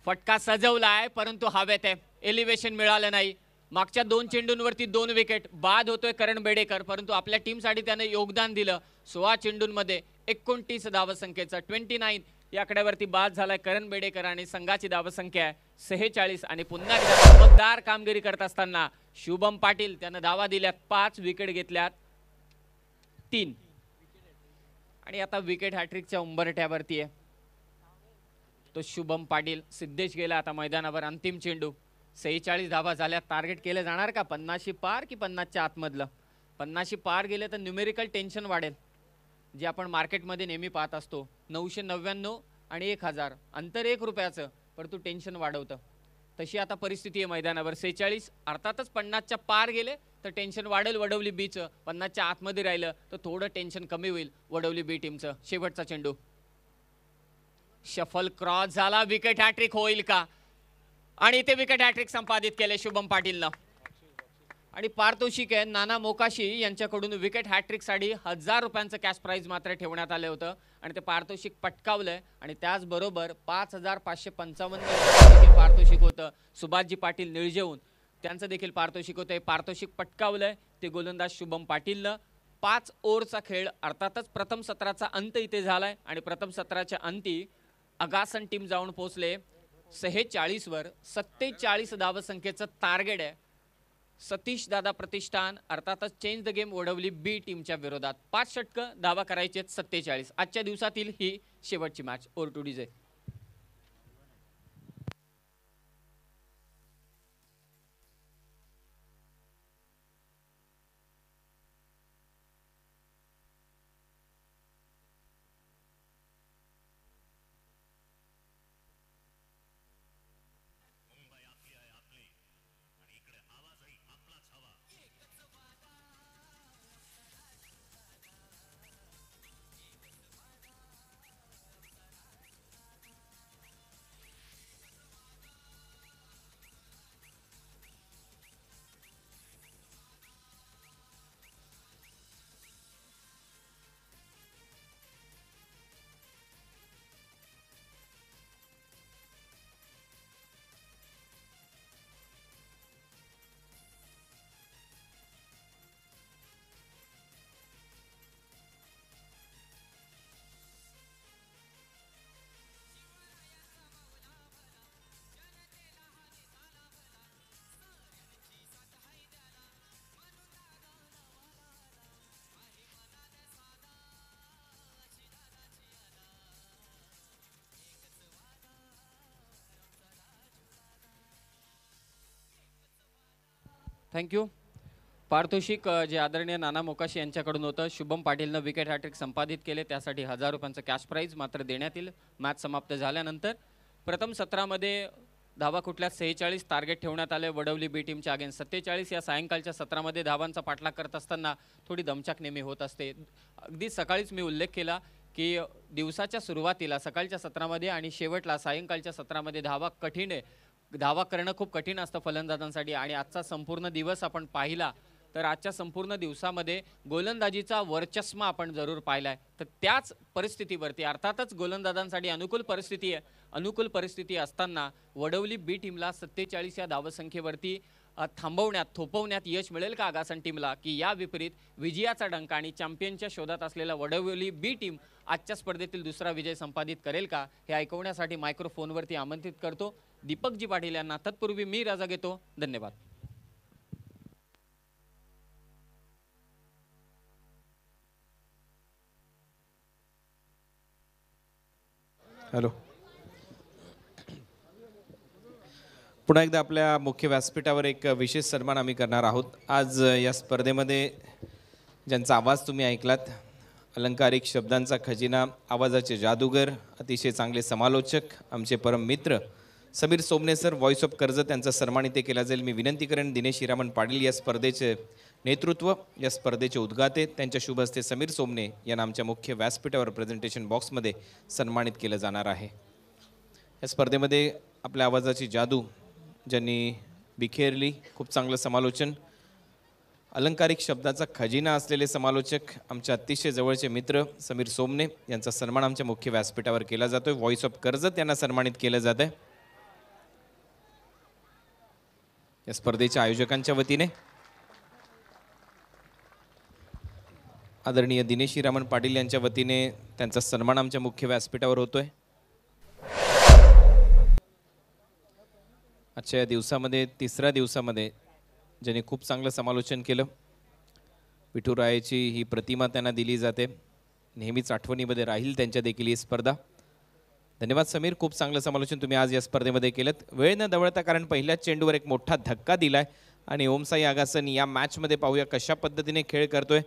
फटका सजवला आहे परंतु हवेत आहे एलिव्हेशन मिळालं नाही मागच्या दोन चेंडूंवरती दोन विकेट बाद होतोय करण बेडेकर परंतु आपल्या टीमसाठी त्यानं योगदान दिलं सोळा चेंडूंमध्ये एकोणतीस धावसंख्येचा ट्वेंटी नाईन या आकड्यावरती बाद झालाय करण बेडेकर आणि संघाची धावसंख्या आहे सेहेचाळीस आणि पुन्हा चमकदार कामगिरी करत असताना शुभम पाटील त्यानं धावा दिल्यात पाच विकेट घेतल्यात तीन आणि आता विकेट हॅट्रिकच्या उंबरठ्यावरती आहे तो शुभम पाटील सिद्धेश गेला आता मैदानावर अंतिम चेंडू सेहेचाळीस धाबा झाल्या टार्गेट केलं जाणार का पन्नाशी पार की पन्नासच्या आतमधलं पन्नासशी पार गेले तर न्युमेरिकल टेन्शन वाढेल जे आपण मार्केटमध्ये नेहमी पाहत असतो नऊशे नव्याण्णव आणि एक हजार अंतर एक रुपयाचं परंतु टेन्शन वाढवतं तशी आता परिस्थिती आहे मैदानावर सेहेचाळीस अर्थातच पन्नासच्या पार गेले तर टेन्शन वाढेल वडवली बीचं पन्नासच्या आतमध्ये राहिलं तर थोडं टेन्शन कमी होईल वडवली बी टीमचं शेवटचा चेंडू शफल क्रॉस झाला विकेट हॅट्रिक होईल का आणि इथे विकेट हॅट्रिक संपादित केले शुभम पाटीलनं आणि पारितोषिक आहे नाना मोकाशी यांच्याकडून विकेट हॅट्रिकसाठी हजार रुपयांचं कॅश प्राईज मात्र ठेवण्यात आलं होतं आणि ते पारितोषिक पटकावलं आणि त्याचबरोबर पाच हजार पाचशे पंचावन्न पारितोषिक होतं सुभाषजी पाटील निळजेऊन त्यांचं देखील पारितोषिक होतं हे पारितोषिक पटकावलंय ते गोलंदाज शुभम पाटीलनं पाच ओव्हरचा खेळ अर्थातच प्रथम सत्राचा अंत इथे झालाय आणि प्रथम सत्राच्या अंती अगासन टीम जाऊन पोहोचले सेहेचाळीसवर सत्तेचाळीस संख्येचं टार्गेट आहे सतीश दादा प्रतिष्ठान अर्थातच चेंज द गेम ओढवली बी टीमच्या विरोधात पाच षटकं दावा करायचे आहेत सत्तेचाळीस आजच्या दिवसातील ही शेवटची match over to DJ thank you पारितोषिक जे आदरणीय नाना मोकाशी यांच्याकडून होतं शुभम पाटीलनं विकेट हॅट्रिक संपादित केले त्यासाठी हजार रुपयांचं कॅश प्राईज मात्र देण्यात येईल मॅच समाप्त झाल्यानंतर प्रथम सत्रामध्ये धावा कुठल्या सेहेचाळीस टार्गेट ठेवण्यात आले वडवली बी टीमच्या अगेन्स्ट सत्तेचाळीस या सायंकाळच्या सत्रामध्ये धावांचा पाठलाग करत असताना थोडी दमचाक नेहमी होत असते अगदी सकाळीच मी उल्लेख केला की दिवसाच्या सुरुवातीला सकाळच्या सत्रामध्ये आणि शेवटला सायंकाळच्या सत्रामध्ये धावा कठीण आहे धावा करणं खूप कठीण असतं फलंदाजांसाठी आणि आजचा संपूर्ण दिवस आपण पाहिला तर आजच्या संपूर्ण दिवसामध्ये गोलंदाजीचा वर्चस्मा आपण जरूर पाहिला आहे तर त्याच परिस्थितीवरती अर्थातच गोलंदाजांसाठी अनुकूल परिस्थिती आहे अनुकूल परिस्थिती असताना वडवली बी टीमला सत्तेचाळीस या धावसंख्येवरती थांबवण्यात थोपवण्यात यश मिळेल का आगासन टीमला की या विपरीत विजयाचा डंका आणि चॅम्पियनच्या शोधात असलेला वडवली बी टीम आजच्या स्पर्धेतील दुसरा विजय संपादित करेल का हे ऐकवण्यासाठी मायक्रोफोनवरती आमंत्रित करतो दीपकजी पाटील यांना तत्पूर्वी मी राजा घेतो धन्यवाद हॅलो पुन्हा एकदा आपल्या मुख्य व्यासपीठावर एक विशेष सन्मान आम्ही करणार आहोत आज या स्पर्धेमध्ये ज्यांचा आवाज तुम्ही ऐकलात अलंकारिक शब्दांचा खजिना आवाजाचे जादूगर अतिशय चांगले समालोचक आमचे परम मित्र Sameer Somane sir voice of कर्ज त्यांचा सन्मान इथे केला जाईल मी विनंती करेन दिनेश हिरामन पाटील या स्पर्धेचे नेतृत्व या स्पर्धेचे उद्गाते त्यांच्या शुभ हस्ते समीर सोमने यांना आमच्या मुख्य व्यासपीठावर प्रेझेंटेशन बॉक्समध्ये सन्मानित केलं जाणार आहे या स्पर्धेमध्ये आपल्या आवाजाची जादू ज्यांनी बिखेरली खूप चांगलं समालोचन अलंकारिक शब्दाचा खजिना असलेले समालोचक आमच्या अतिशय जवळचे मित्र समीर सोमने यांचा सन्मान आमच्या मुख्य व्यासपीठावर केला जातो आहे व्हॉइस ऑफ कर्जत यांना सन्मानित केलं जात आहे या स्पर्धेच्या आयोजकांच्या वतीने आदरणीय दिनेशी रामन पाटील यांच्या वतीने त्यांचा सन्मान आमच्या मुख्य व्यासपीठावर होतोय आजच्या या दिवसामध्ये तिसऱ्या दिवसामध्ये ज्यांनी खूप चांगलं समालोचन केलं विठुरायाची ही प्रतिमा त्यांना दिली जाते नेहमीच आठवणीमध्ये राहील त्यांच्या देखील ही स्पर्धा धन्यवाद समीर खूप चांगलं समालोचन तुम्ही आज या स्पर्धेमध्ये केलं वेळ न दवळता कारण पहिल्याच चेंडूवर एक मोठा धक्का दिलाय आणि ओमसाई आगासन या मॅचमध्ये पाहूया कशा पद्धतीने खेळ करतोय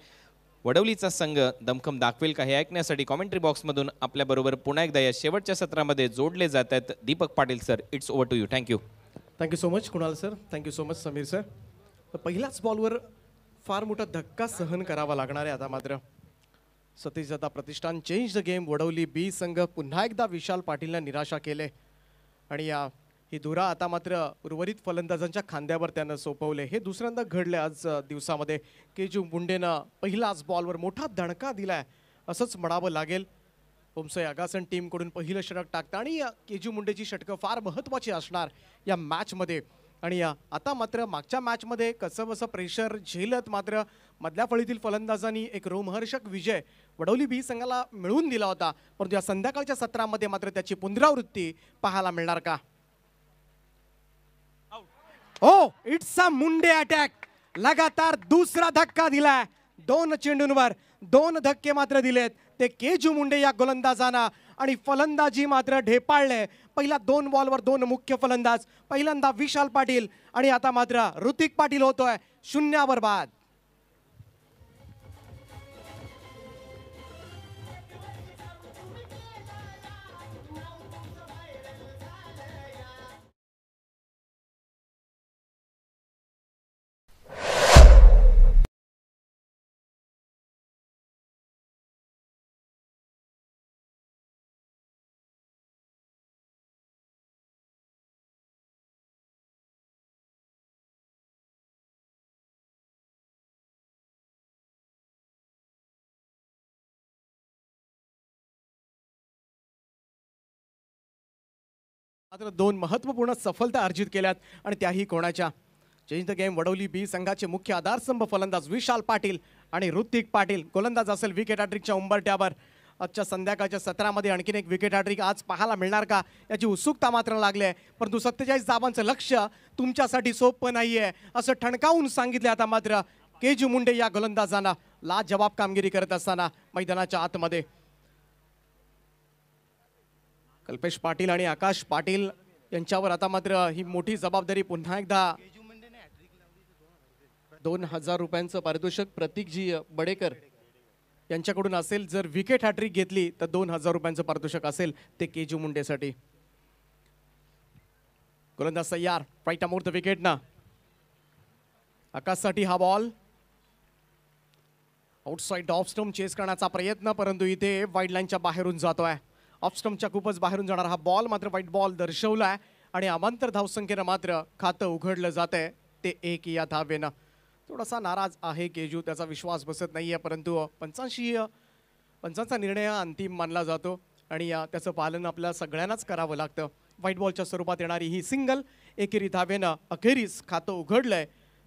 वडवलीचा संघ दमखम दाखवेल का हे ऐकण्यासाठी कॉमेंट्री बॉक्समधून आपल्याबरोबर पुन्हा एकदा या शेवटच्या सत्रामध्ये जोडले जात आहेत Deepak Patil sir it's over to you thank you thank you so much Kunal sir thank you so much Sameer sir पहिल्याच बॉलवर फार मोठा धक्का सहन करावा लागणार आहे आता मात्र Satish Pratishthan change the game Wadavali B संघ पुन्हा एकदा विशाल पाटीलनं निराशा केले आणि या ही धुरा आता मात्र उर्वरित फलंदाजांच्या खांद्यावर त्यानं सोपवले हे दुसऱ्यांदा घडले आज दिवसामध्ये केजू मुंडेनं पहिलाच बॉलवर मोठा धणका दिलाय असंच म्हणावं लागेल ओमसे आगासन टीमकडून पहिलं षटक टाकतं आणि केजू केजू मुंडेची षटकं फार महत्त्वाची असणार या मॅचमध्ये आणि आता मात्र मागच्या मॅचमध्ये कसं कसं प्रेशर झेलत मात्र मधल्या फळीतील फलंदाजांनी एक रोमहर्षक विजय वडवली बी संघाला मिळवून दिला होता परंतु या संध्याकाळच्या सत्रामध्ये मात्र त्याची पुनरावृत्ती पाहायला मिळणार का हो इट्स अ मुंडे अटॅक लगातार दुसरा धक्का दिलाय दोन चेंडूंवर दोन धक्के मात्र दिलेत ते केजू मुंडे या गोलंदाजांना आणि फलंदाजी मात्र ढेपाळले पहिला दोन बॉलवर दोन मुख्य फलंदाज पहिल्यांदा विशाल पाटील आणि आता मात्र ऋतिक पाटील होतोय शून्यावर बाद मात्र दोन महत्त्वपूर्ण सफलता अर्जित केल्यात आणि त्याही कोणाच्या change the game Wadavali B संघाचे मुख्य आधारस्तंभ फलंदाज विशाल पाटील आणि ऋतिक पाटील गोलंदाज असेल विकेट हॅट्रिकच्या उंबरट्यावर आजच्या संध्याकाळच्या सत्रामध्ये आणखीन एक विकेट हॅट्रिक आज पाहायला मिळणार का याची उत्सुकता मात्र लागली आहे परंतु सत्तेचाळीस जाबांचं लक्ष तुमच्यासाठी सोपं नाही आहे असं ठणकावून सांगितलं आता मात्र के जी मुंडे या गोलंदाजांना लाजवाब कामगिरी करत असताना मैदानाच्या आतमध्ये कल्पेश पाटील आणि आकाश पाटील यांच्यावर आता मात्र ही मोठी जबाबदारी पुन्हा एकदा दोन हजार रुपयांचं पारितोषिक प्रतीकजी बडेकर यांच्याकडून असेल जर विकेट हॅट्रिक घेतली तर दोन हजार रुपयांचं पारितोषिक असेल ते केजू मुंडेसाठी गोलंदाज सय्यार राईट अमोर द विकेट ना आकाशसाठी हा ball outside off stump chase करण्याचा प्रयत्न परंतु इथे वाईड लाईनच्या बाहेरून जातोय ऑफस्टमच्या खूपच बाहेरून जाणारा हा बॉल मात्र व्हाईट बॉल दर्शवला आहे आणि अमांतर धावसंख्येनं मात्र खातं उघडलं जात ते एक या धावेनं थोडासा नाराज आहे केजू त्याचा विश्वास बसत नाही आहे परंतु पंचांशी पंचांचा निर्णय हा अंतिम मानला जातो आणि त्याचं पालन आपल्या सगळ्यांनाच करावं लागतं व्हाईट बॉलच्या स्वरूपात येणारी ही सिंगल एकेरी धावेनं अखेरीस खातं उघडलंय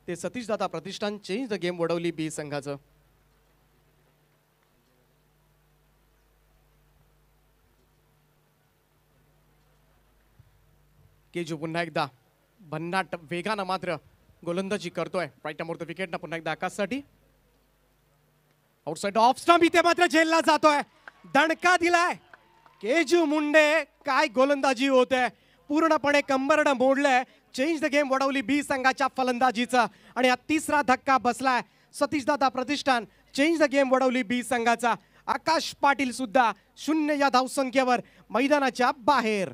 ते सतीशदाता Pratishthan change the game Wadavali B संघाचं केजू पुन्हा एकदा भन्नाट वेगानं मात्र गोलंदाजी करतोय राईट अमोर विकेट ना पुन्हा एकदा आकाशसाठी आउटसाइड ऑफ स्टंप इथे मात्र झेलला जातोय दणका दिलाय केजू मुंडे काय गोलंदाजी आहे पूर्णपणे कंबरडं मोडलंय change the game Wadavali B संघाच्या फलंदाजीचा आणि हा तिसरा धक्का बसलाय सतीशदादा प्रतिष्ठान change the game Wadavali B संघाचा आकाश पाटील सुद्धा शून्य या धावसंख्येवर मैदानाच्या बाहेर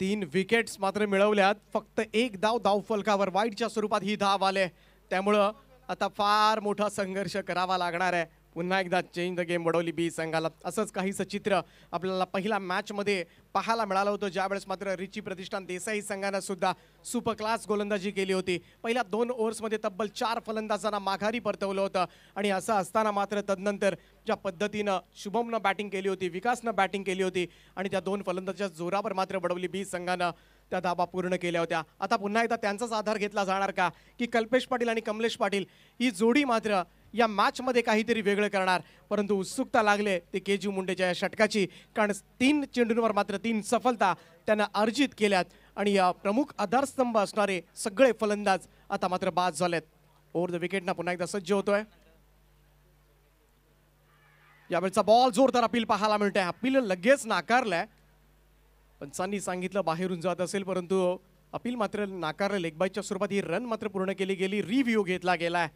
तीन विकेट्स मात्र मिळवल्यात फक्त एक धाव धाव फलकावर वाईटच्या स्वरूपात ही धाव आले त्यामुळं आता फार मोठा संघर्ष करावा लागणार आहे पुन्हा एकदा change the game Wadavali B संघाला असंच काहीसं चित्र आपल्याला पहिला मॅचमध्ये पाहायला मिळालं होतं ज्यावेळेस मात्र रिची प्रतिष्ठान देसाई संघानं सुद्धा सुपर क्लास गोलंदाजी केली होती पहिल्या दोन ओव्हर्समध्ये तब्बल चार फलंदाजांना माघारी परतवलं होतं आणि असं असताना मात्र तदनंतर ज्या पद्धतीनं शुभमनं बॅटिंग केली होती विकासनं बॅटिंग केली होती आणि त्या दोन फलंदाजच्या जोरावर मात्र वडवली बी संघानं त्या दाबा पूर्ण केल्या होत्या आता पुन्हा एकदा त्यांचाच आधार घेतला जाणार का की कल्पेश पाटील आणि कमलेश पाटील ही जोडी मात्र या मॅच मध्ये काहीतरी वेगळं करणार परंतु उत्सुकता लागले ते के जी मुंडेच्या या षटकाची कारण तीन चेंडूंवर मात्र तीन सफलता त्यांना अर्जित केल्यात आणि या प्रमुख आधारस्तंभ असणारे सगळे फलंदाज आता मात्र बाद झालेत ओव्हर द विकेटना पुन्हा एकदा सज्ज होतोय यावेळचा बॉल जोरदार अपील पाहायला मिळतोय अपील लगेच नाकारलाय पंचांनी सांगितलं बाहेरून जात असेल परंतु अपील मात्र नाकारलं लेगबाईच्या स्वरूपात ही रन मात्र पूर्ण केली गेली रिव्ह्यू घेतला गेलाय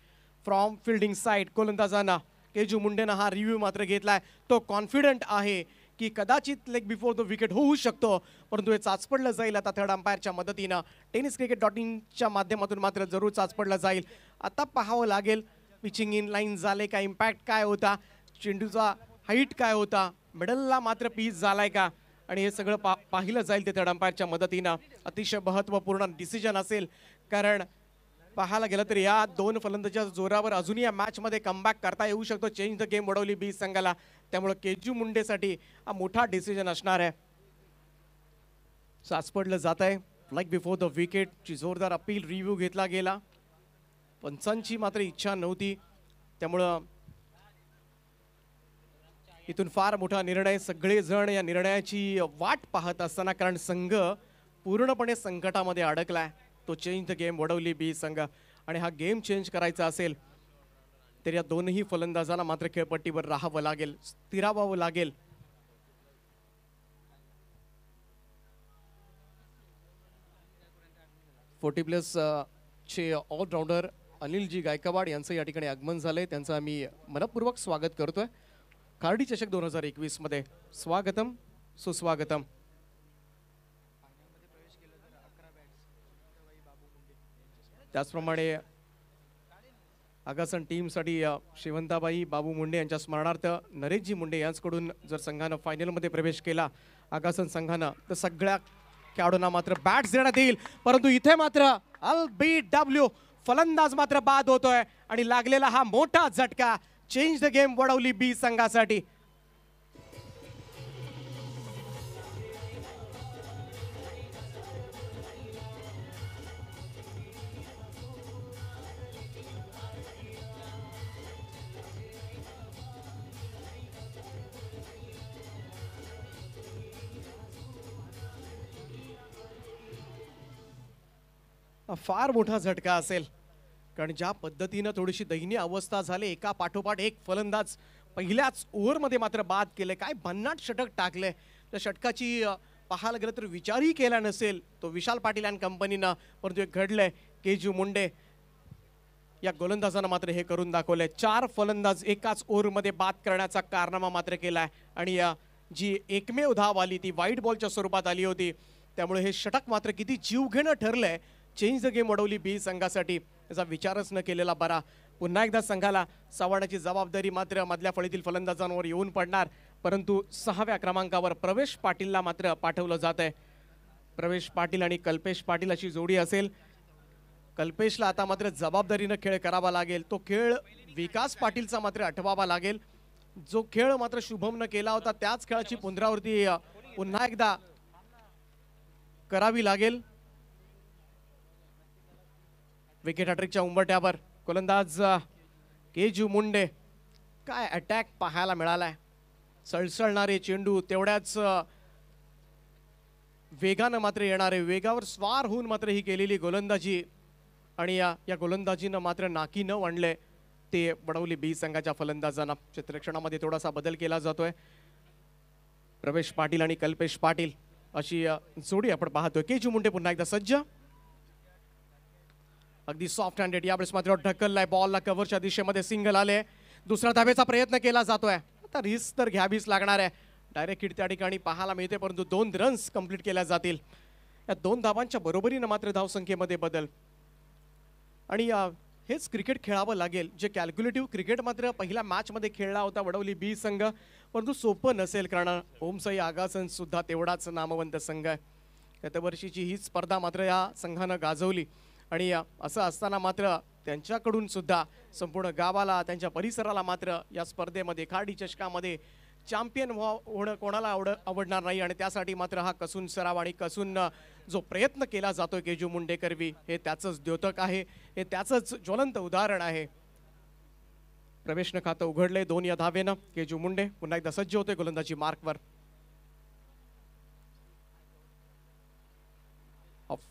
फ्रॉम फिल्डिंग साईड गोलंदाजांना केजू मुंडेनं हा रिव्ह्यू मात्र घेतला आहे तो कॉन्फिडंट आहे की कदाचित लेक बिफोर द विकेट होऊ शकतो परंतु हे चाचपडलं जाईल आता थर्ड अंपायरच्या मदतीनं टेनिस क्रिकेट डॉट इनच्या माध्यमातून मात्र जरूर चाचपडलं जाईल आता पाहावं लागेल पिचिंग इन लाईन झाले का इम्पॅक्ट काय होता चेंडूचा हाईट काय होता मिडलला मात्र पीस झालाय का आणि हे सगळं पा पाहिलं जाईल ते थर्ड अंपायरच्या मदतीनं अतिशय महत्त्वपूर्ण डिसिजन असेल कारण पाहायला गेलं तर या दोन फलंदाच्या जोरावर अजूनही या मॅचमध्ये कमबॅक करता येऊ शकतो चेंज द गेम ओढवली बी संघाला त्यामुळे केजू मुंडेसाठी हा मोठा डिसिजन असणार आहे सासपडलं जात आहे लाईक बिफोर द ची जोरदार अपील रिव्ह्यू घेतला गेला पंचांची मात्र इच्छा नव्हती त्यामुळं इथून फार मोठा निर्णय सगळेजण या निर्णयाची वाट पाहत असताना कारण संघ पूर्णपणे संकटामध्ये अडकलाय तो change the game Wadavali B संघ आणि हा गेम चेंज करायचा असेल तर या दोनही फलंदाजाला मात्र खेळपट्टीवर राहावं लागेल स्थिरावावं लागेल फोर्टी प्लस चे ऑलराऊंडर अनिलजी गायकवाड यांचं या ठिकाणी आगमन झालंय त्यांचं आम्ही मनपूर्वक स्वागत करतोय कार्डी चषक दोन हजार मध्ये स्वागतम सुस्वागतम त्याचप्रमाणे आगासन टीमसाठी शिवंताबाई बाबू मुंडे यांच्या स्मरणार्थ नरेशजी मुंडे यांचकडून जर संघानं फायनलमध्ये प्रवेश केला आगासन संघानं तर सगळ्या खेळाडूंना मात्र बॅट्स देण्यात येईल परंतु इथे मात्र अल बी डब्ल्यू फलंदाज मात्र बाद होतोय आणि लागलेला हा मोठा झटका change the game Wadavali B संघासाठी फार मोठा झटका असेल कारण ज्या पद्धतीनं थोडीशी दयनीय अवस्था झाली एका पाठोपाठ एक फलंदाज पहिल्याच ओव्हरमध्ये मात्र बाद केले काय भन्नाट षटक टाकले त्या षटकाची पाहायला गेलं तर विचारही केला नसेल तो विशाल पाटील अँड कंपनीनं परंतु एक घडलंय के जी मुंडे या गोलंदाजानं मात्र हे करून दाखवलंय चार फलंदाज एकाच ओव्हरमध्ये बाद करण्याचा कारनामा मात्र केलाय आणि जी एकमेव धाव आली ती वाईट बॉलच्या स्वरूपात आली होती त्यामुळे हे षटक मात्र किती जीवघेणं ठरलंय change the game Adavali B संघासाठी याचा विचारच न केलेला बरा पुन्हा एकदा संघाला सवाडाची जबाबदारी मात्र मधल्या फळीतील फलंदाजांवर येऊन पडणार परंतु सहाव्या क्रमांकावर प्रवेश पाटीलला मात्र पाठवलं जात आहे प्रवेश पाटील आणि कल्पेश पाटील अशी जोडी असेल कल्पेशला आता मात्र जबाबदारीनं खेळ करावा लागेल तो खेळ विकास पाटीलचा मात्र आठवावा लागेल जो खेळ मात्र शुभमनं केला होता त्याच खेळाची पुनरावृत्ती पुन्हा एकदा करावी लागेल विकेट हॅट्रिकच्या उंबरट्यावर गोलंदाज केजू मुंडे काय अटॅक पाहायला मिळालाय सळसळणारे चेंडू तेवढ्याच वेगानं मात्र येणारे वेगावर स्वार होऊन मात्र ही केलेली गोलंदाजी आणि या या गोलंदाजीनं मात्र नाकी न आणले ते बडवली बी संघाच्या फलंदाजांना चित्रक्षणामध्ये थोडासा बदल केला जातोय प्रवेश पाटील आणि कल्पेश पाटील अशी जोडी आपण पाहतोय के मुंडे पुन्हा एकदा सज्ज अगदी सॉफ्ट हँडेड यावेळेस मात्र ढकललाय बॉलला कव्हरच्या दिशेमध्ये सिंगल आले दुसऱ्या धाबेचा प्रयत्न केला जातोय आता रिस्क तर घ्यावीच लागणार आहे डायरेक्ट त्या ठिकाणी पाहायला मिळते परंतु दोन रन्स कम्प्लीट केल्या जातील या दोन धाबांच्या बरोबरीनं मात्र धावसंख्येमध्ये बदल आणि हेच क्रिकेट खेळावं लागेल जे कॅल्क्युलेटिव्ह क्रिकेट मात्र पहिल्या मॅचमध्ये खेळला होता वडवली बी संघ परंतु सोपं नसेल कारण ओमसाई आगासन सुद्धा तेवढाच नामवंत संघ आहे गतवर्षीची ही स्पर्धा मात्र या संघानं गाजवली आणि असं असताना मात्र त्यांच्याकडून सुद्धा संपूर्ण गावाला त्यांच्या परिसराला मात्र या स्पर्धेमध्ये खाडी चषकामध्ये चॅम्पियन व्हा होणं कोणाला आवड आवडणार नाही आणि त्यासाठी मात्र हा कसून सराव आणि कसून जो प्रयत्न केला जातो केजू मुंडेकरवी हे त्याचंच द्योतक आहे हे त्याचंच ज्वलंत उदाहरण आहे प्रवेशन खातं उघडले दोन या धावेनं केजू मुंडे पुन्हा एकदा सज्ज होते गोलंदाजी मार्कवर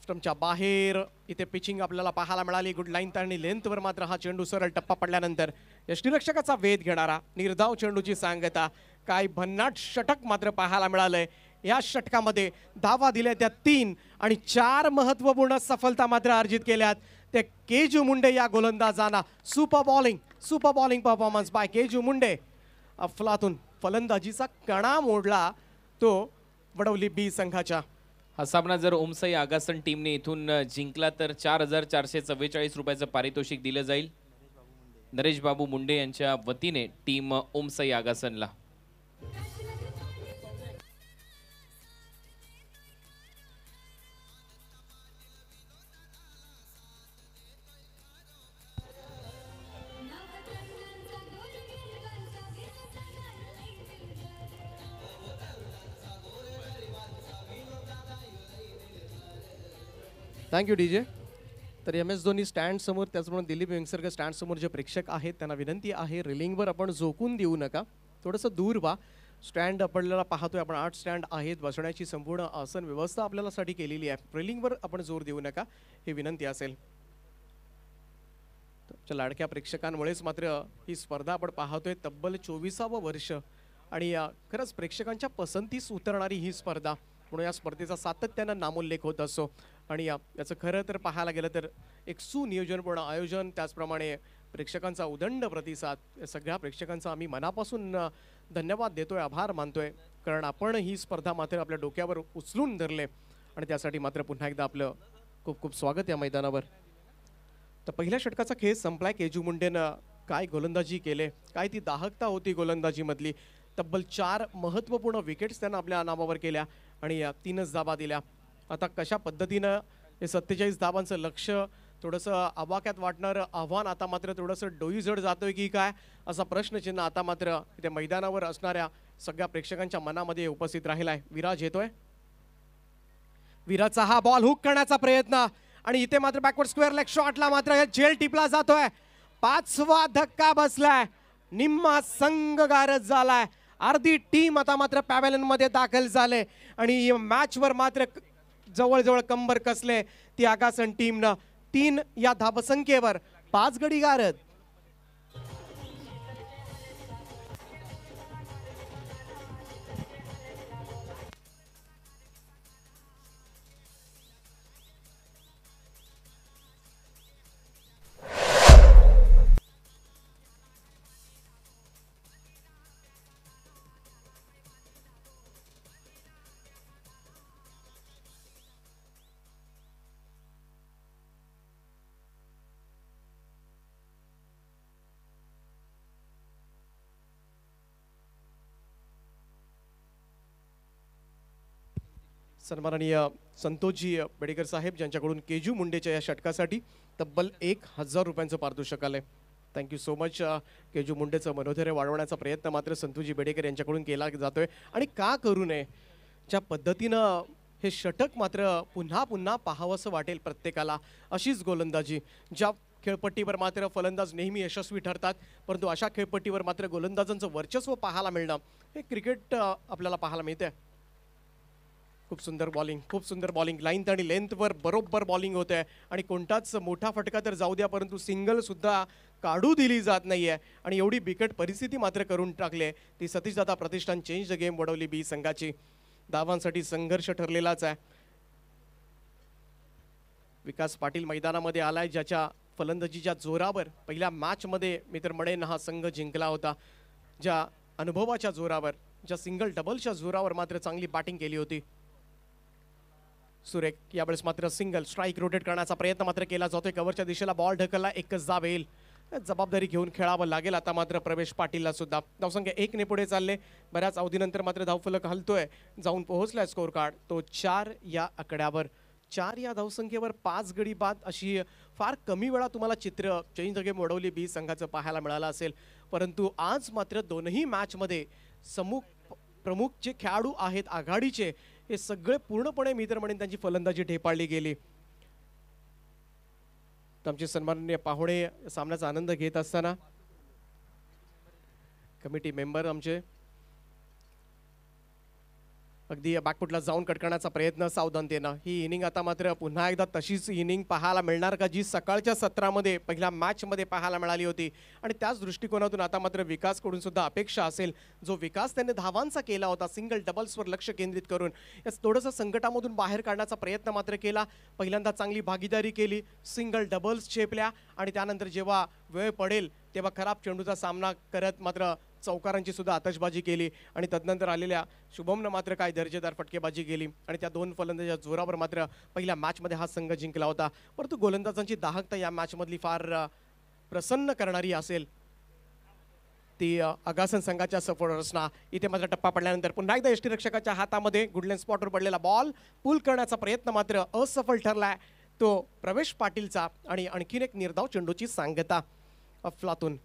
स्टम्पच्या बाहेर इथे पिचिंग आपल्याला पाहायला मिळाली गुड लाईन आणि लेंथवर मात्र हा चेंडू सरळ टप्पा पडल्यानंतर यष्टीरक्षकाचा वेध घेणारा निर्धाव चेंडूची सांगता काय भन्नाट षटक मात्र पाहायला मिळालंय या षटकामध्ये धावा दिल्या त्या तीन आणि चार महत्त्वपूर्ण सफलता मात्र अर्जित केल्यात ते केजू मुंडे या गोलंदाजांना super bowling super bowling performance by Keju Munde अफलातून फलंदाजीचा कणा मोडला तो वडवली बी संघाच्या हा सामना जर ओमसाई आगासन टीमने इथून जिंकला तर चार हजार चारशे चव्वेचाळीस रुपयाचं पारितोषिक दिलं जाईल नरेश बाबू मुंडे यांच्या वतीने टीम ओमसाई आगासनला थँक्यू डी जे तर एम एस धोनी स्टँडसमोर त्याचप्रमाणे दिलीप वेंगसरकर स्टँडसमोर जे प्रेक्षक आहेत त्यांना विनंती आहे रेलिंगवर आपण झोकून देऊ नका थोडंसं दूर वा स्टँड आपल्याला पाहतोय आपण आठ स्टँड आहेत बसण्याची संपूर्ण आसन व्यवस्था आपल्याला साठी केलेली आहे रेलिंगवर आपण जोर देऊ नका ही विनंती असेल लाडक्या प्रेक्षकांमुळेच मात्र ही स्पर्धा आपण पाहतोय तब्बल चोवीसावं वर्ष आणि खरंच प्रेक्षकांच्या पसंतीस उतरणारी ही स्पर्धा म्हणून या स्पर्धेचा सातत्यानं नामोल्लेख होत असतो आणि या याचं खरं तर पाहायला गेलं तर एक सुनियोजनपूर्ण आयोजन त्याचप्रमाणे प्रेक्षकांचा उदंड प्रतिसाद सगळ्या प्रेक्षकांचा आम्ही मनापासून धन्यवाद देतोय आभार मानतोय कारण आपण ही स्पर्धा मात्र आपल्या डोक्यावर उचलून धरले आणि त्यासाठी मात्र पुन्हा एकदा आपलं खूप खूप स्वागत या मैदानावर तर पहिल्या षटकाचा खेळ संपलाय केजू मुंडेनं काय गोलंदाजी केले काय ती दाहकता होती गोलंदाजीमधली तब्बल चार महत्त्वपूर्ण विकेट्स त्यांना आपल्या नावावर केल्या आणि तीनच दाबा दिल्या आता कशा पद्धतीनं हे सत्तेचाळीस दाबांचं लक्ष थोडंसं आवाक्यात वाटणारं आव्हान आता मात्र थोडंसं डोईजड जातोय की काय असा प्रश्न चिन्ह आता मात्र त्या मैदानावर असणाऱ्या सगळ्या प्रेक्षकांच्या मनामध्ये उपस्थित राहिला आहे विराज येतोय विराजचा हा बॉल हुक करण्याचा प्रयत्न आणि इथे मात्र बॅकवर्ड स्क्वेअर लेग शॉटला मात्र झेल टिपला जातोय पाचवा धक्का बसलाय निम्मा संघ गारज झालाय अर्धी टीम आता मात्र मध्ये दाखल झाले आणि मॅचवर मात्र जवळजवळ कंबर कसले ती टीम टीमनं तीन या धाबसंख्येवर पाच गडी गारत सन्माननीय संतोषजी बेडेकर साहेब ज्यांच्याकडून केजू मुंडेच्या या षटकासाठी तब्बल एक हजार रुपयांचं पारितोषिक आलं आहे थँक्यू सो मच केजू मुंडेचं मनोधैर्य वाढवण्याचा प्रयत्न मात्र संतोजी बेडेकर यांच्याकडून केला जातोय आणि का करू नये ज्या पद्धतीनं हे षटक मात्र पुन्हा पुन्हा पाहावंसं वाटेल प्रत्येकाला अशीच गोलंदाजी ज्या खेळपट्टीवर मात्र फलंदाज नेहमी यशस्वी ठरतात परंतु अशा खेळपट्टीवर मात्र गोलंदाजांचं वर्चस्व पाहायला मिळणं हे क्रिकेट आपल्याला पाहायला मिळतं खूप सुंदर बॉलिंग खूप सुंदर बॉलिंग लाईन्थ आणि लेंथवर बरोबर बॉलिंग होत आहे आणि कोणताच मोठा फटका तर जाऊ द्या परंतु सिंगलसुद्धा काढू दिली जात नाही आहे आणि एवढी बिकट परिस्थिती मात्र करून टाकली आहे ती सतीशदादा प्रतिष्ठान change the game Wadavali B संघाची धावांसाठी संघर्ष ठरलेलाच आहे विकास पाटील मैदानामध्ये आलाय ज्याच्या फलंदाजीच्या जोरावर पहिल्या मॅचमध्ये मित्र मडेन हा संघ जिंकला होता ज्या अनुभवाच्या जोरावर ज्या सिंगल डबलच्या जोरावर मात्र चांगली बॅटिंग केली होती सुरेख यावेळेस मात्र सिंगल स्ट्राईक रोटेट करण्याचा प्रयत्न मात्र केला जातोय कव्हरच्या दिशेला बॉल ढकलला एकच जावेल जबाबदारी घेऊन खेळावं लागेल आता मात्र प्रवेश पाटीलला सुद्धा धावसंख्या एकने पुढे चालले बऱ्याच अवधीनंतर मात्र धावफलक हलतोय जाऊन पोहोचलाय स्कोरकार्ड कार्ड तो चार या आकड्यावर चार या धावसंख्येवर पाच गडी बाद अशी फार कमी वेळा तुम्हाला चित्र चेंज द गेम बी संघाचं पाहायला मिळालं असेल परंतु आज मात्र दोनही मॅचमध्ये समूह प्रमुख जे खेळाडू आहेत आघाडीचे हे सगळे पूर्णपणे मी तर म्हणेन त्यांची फलंदाजी ढेपाळली गेली आमचे सन्माननीय पाहुणे सामन्याचा आनंद घेत असताना कमिटी मेंबर आमचे अगदी बॅकफुटला जाऊन कटकण्याचा प्रयत्न सावधानतेनं ही इनिंग आता मात्र पुन्हा एकदा तशीच इनिंग पाहायला मिळणार का जी सकाळच्या सत्रामध्ये पहिल्या मॅचमध्ये पाहायला मिळाली होती आणि त्याच दृष्टिकोनातून आता मात्र विकासकडून सुद्धा अपेक्षा असेल जो विकास त्याने धावांचा केला होता सिंगल डबल्सवर लक्ष केंद्रित करून या थोडंसं संकटामधून बाहेर काढण्याचा प्रयत्न मात्र केला पहिल्यांदा चांगली भागीदारी केली सिंगल डबल्स छेपल्या आणि त्यानंतर जेव्हा वेळ पडेल तेव्हा खराब चेंडूचा सामना करत मात्र चौकारांची सुद्धा आतषबाजी केली आणि तदनंतर आलेल्या शुभमनं मात्र काय दर्जेदार फटकेबाजी केली आणि त्या दोन फलंदाजा जोरावर मात्र पहिल्या मॅचमध्ये हा संघ जिंकला होता परंतु गोलंदाजांची दाहकता या मॅचमधली फार प्रसन्न करणारी असेल ती अगासन संघाच्या सफोड रचना इथे मात्र टप्पा पडल्यानंतर पुन्हा एकदा यष्टी रक्षकाच्या हातामध्ये गुडलेन स्पॉटवर पडलेला बॉल पूल करण्याचा प्रयत्न मात्र असफल ठरलाय तो प्रवेश पाटीलचा आणि आणखीन एक निर्धाव चेंडूची सांगता अफलातून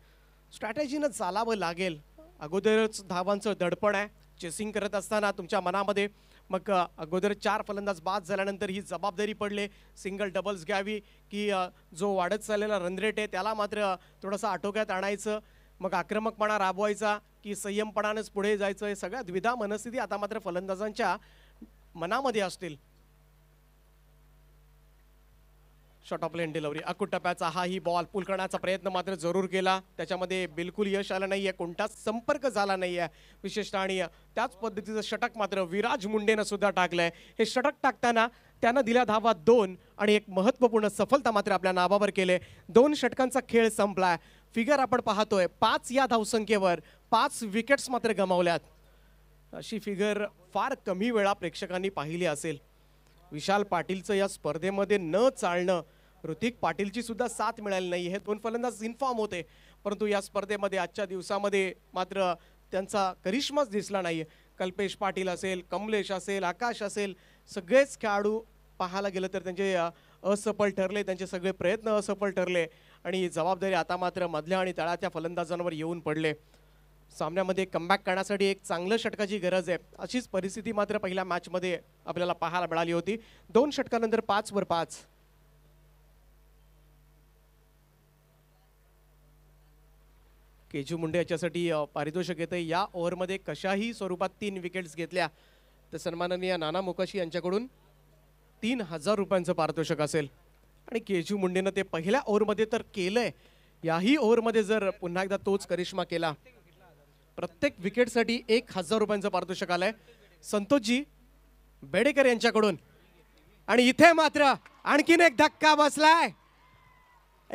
स्ट्रॅटेजीनं चालावं लागेल अगोदरच धावांचं दडपण आहे चेसिंग करत असताना तुमच्या मनामध्ये मग अगोदर चार फलंदाज बाद झाल्यानंतर ही जबाबदारी पडले सिंगल डबल्स घ्यावी की जो वाढत चाललेला रनरेट आहे त्याला मात्र थोडंसं आटोक्यात आणायचं मग आक्रमकपणा राबवायचा की संयमपणानेच पुढे जायचं हे सगळ्या द्विधा मनस्थिती आता मात्र फलंदाजांच्या मनामध्ये असतील शॉर्ट ऑफ लेन डिलिव्हरी अकुट टप्प्याचा हाही बॉल पुल करण्याचा प्रयत्न मात्र जरूर केला त्याच्यामध्ये बिलकुल यश आलं नाही आहे कोणताच संपर्क झाला नाही आहे विशेषतः आणि त्याच पद्धतीचं षटक मात्र विराज मुंडेनं सुद्धा टाकलं आहे हे षटक टाकताना त्यानं दिल्या धावा दोन आणि एक महत्त्वपूर्ण सफलता मात्र आपल्या नावावर केले दोन षटकांचा खेळ संपला फिगर आपण पाहतोय पाच या धावसंख्येवर पाच विकेट्स मात्र गमावल्यात अशी फिगर फार कमी वेळा प्रेक्षकांनी पाहिली असेल विशाल पाटीलचं या स्पर्धेमध्ये न चालणं ऋतिक पाटीलची सुद्धा साथ मिळाली नाही हे दोन फलंदाज इन्फॉर्म होते परंतु या स्पर्धेमध्ये आजच्या दिवसामध्ये मात्र त्यांचा करिश्माच दिसला नाही कल्पेश पाटील असेल कमलेश असेल आकाश असेल सगळेच खेळाडू पाहायला गेलं तर त्यांचे असफल ठरले त्यांचे सगळे प्रयत्न असफल ठरले आणि जबाबदारी आता मात्र मधल्या आणि तळाच्या फलंदाजांवर येऊन पडले सामन्यामध्ये कमबॅक करण्यासाठी एक चांगलं षटकाची गरज आहे अशीच परिस्थिती मात्र पहिल्या मॅचमध्ये आपल्याला पाहायला मिळाली होती दोन षटकानंतर पाचवर पाच केजू मुंडे याच्यासाठी पारितोषिक येतं या ओव्हरमध्ये कशाही स्वरूपात तीन विकेट्स घेतल्या तर सन्माननीय नाना मोकाशी यांच्याकडून तीन हजार रुपयांचं पारितोषिक असेल आणि केजू मुंडेनं ते पहिल्या ओव्हरमध्ये तर केलंय याही ओव्हरमध्ये जर पुन्हा एकदा तोच करिश्मा केला प्रत्येक विकेटसाठी एक हजार रुपयांचं पारितोषिक आलंय संतोषजी बेडेकर यांच्याकडून आणि इथे मात्र आणखीन एक धक्का बसलाय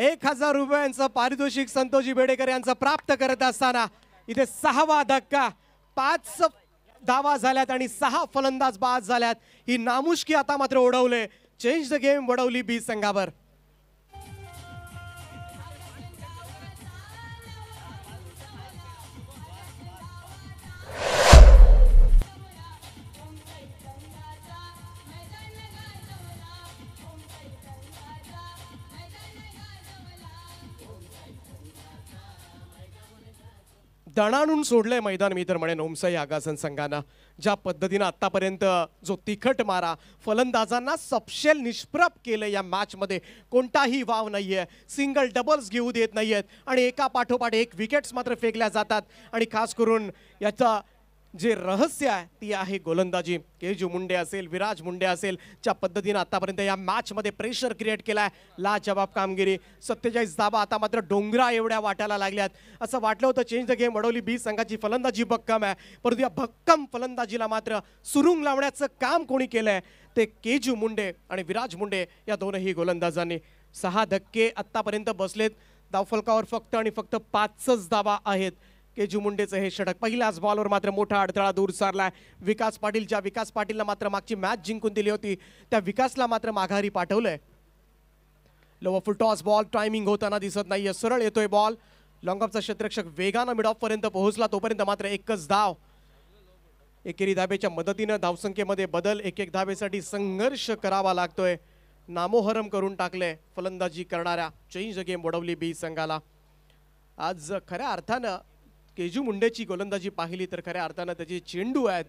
एक हजार रुपयांचं पारितोषिक संतोषी बेडेकर यांचं प्राप्त करत असताना इथे सहावा धक्का पाच दावा झाल्यात आणि सहा फलंदाज बाद झाल्यात ही नामुष्की आता मात्र ओढवले change the game Wadavali B संघावर तणाणून आहे मैदान मी तर म्हणेन ओमसाई आगासन संघानं ज्या पद्धतीनं आत्तापर्यंत जो तिखट मारा फलंदाजांना सपशेल निष्प्रभ केलं या मॅचमध्ये कोणताही वाव नाही आहे सिंगल डबल्स घेऊ देत नाही आहेत आणि एका पाठोपाठ एक विकेट्स मात्र फेकल्या जातात आणि खास करून याचा जे रहस्य आहे ती आहे गोलंदाजी केजू मुंडे असेल विराज मुंडे असेल ज्या पद्धतीनं आतापर्यंत या मॅचमध्ये प्रेशर क्रिएट केलाय आहे जबाब कामगिरी सत्तेचाळीस धाबा आता मात्र डोंगरा एवढ्या वाटायला लागल्यात असं वाटलं होतं change the game Adavali B संघाची फलंदाजी भक्कम आहे परंतु या भक्कम फलंदाजीला मात्र सुरुंग लावण्याचं काम कोणी केलं आहे ते केजू मुंडे आणि विराज मुंडे या दोनही गोलंदाजांनी सहा धक्के आत्तापर्यंत बसलेत दावफलकावर फक्त आणि फक्त पाचच धावा आहेत के जी मुंडेचं हे षटक पहिल्याच बॉलवर मात्र मोठा अडथळा दूर सारलाय विकास पाटील ज्या विकास पाटीलला मात्र मागची मॅच जिंकून दिली होती त्या विकासला मात्र माघारी पाठवलंय फुल टॉस बॉल टायमिंग होताना दिसत नाहीये सरळ येतोय बॉल ऑफचा क्षेत्रक्षक वेगानं मिड पर्यंत पोहोचला तोपर्यंत मात्र एकच धाव एकेरी धाबेच्या मदतीनं धावसंख्येमध्ये बदल एक एक धाबेसाठी संघर्ष करावा लागतोय नामोहरम करून टाकले फलंदाजी करणाऱ्या चेंज गेम वडवली बी संघाला आज खऱ्या अर्थानं केजू मुंडेची गोलंदाजी पाहिली तर खऱ्या अर्थानं त्याचे चेंडू आहेत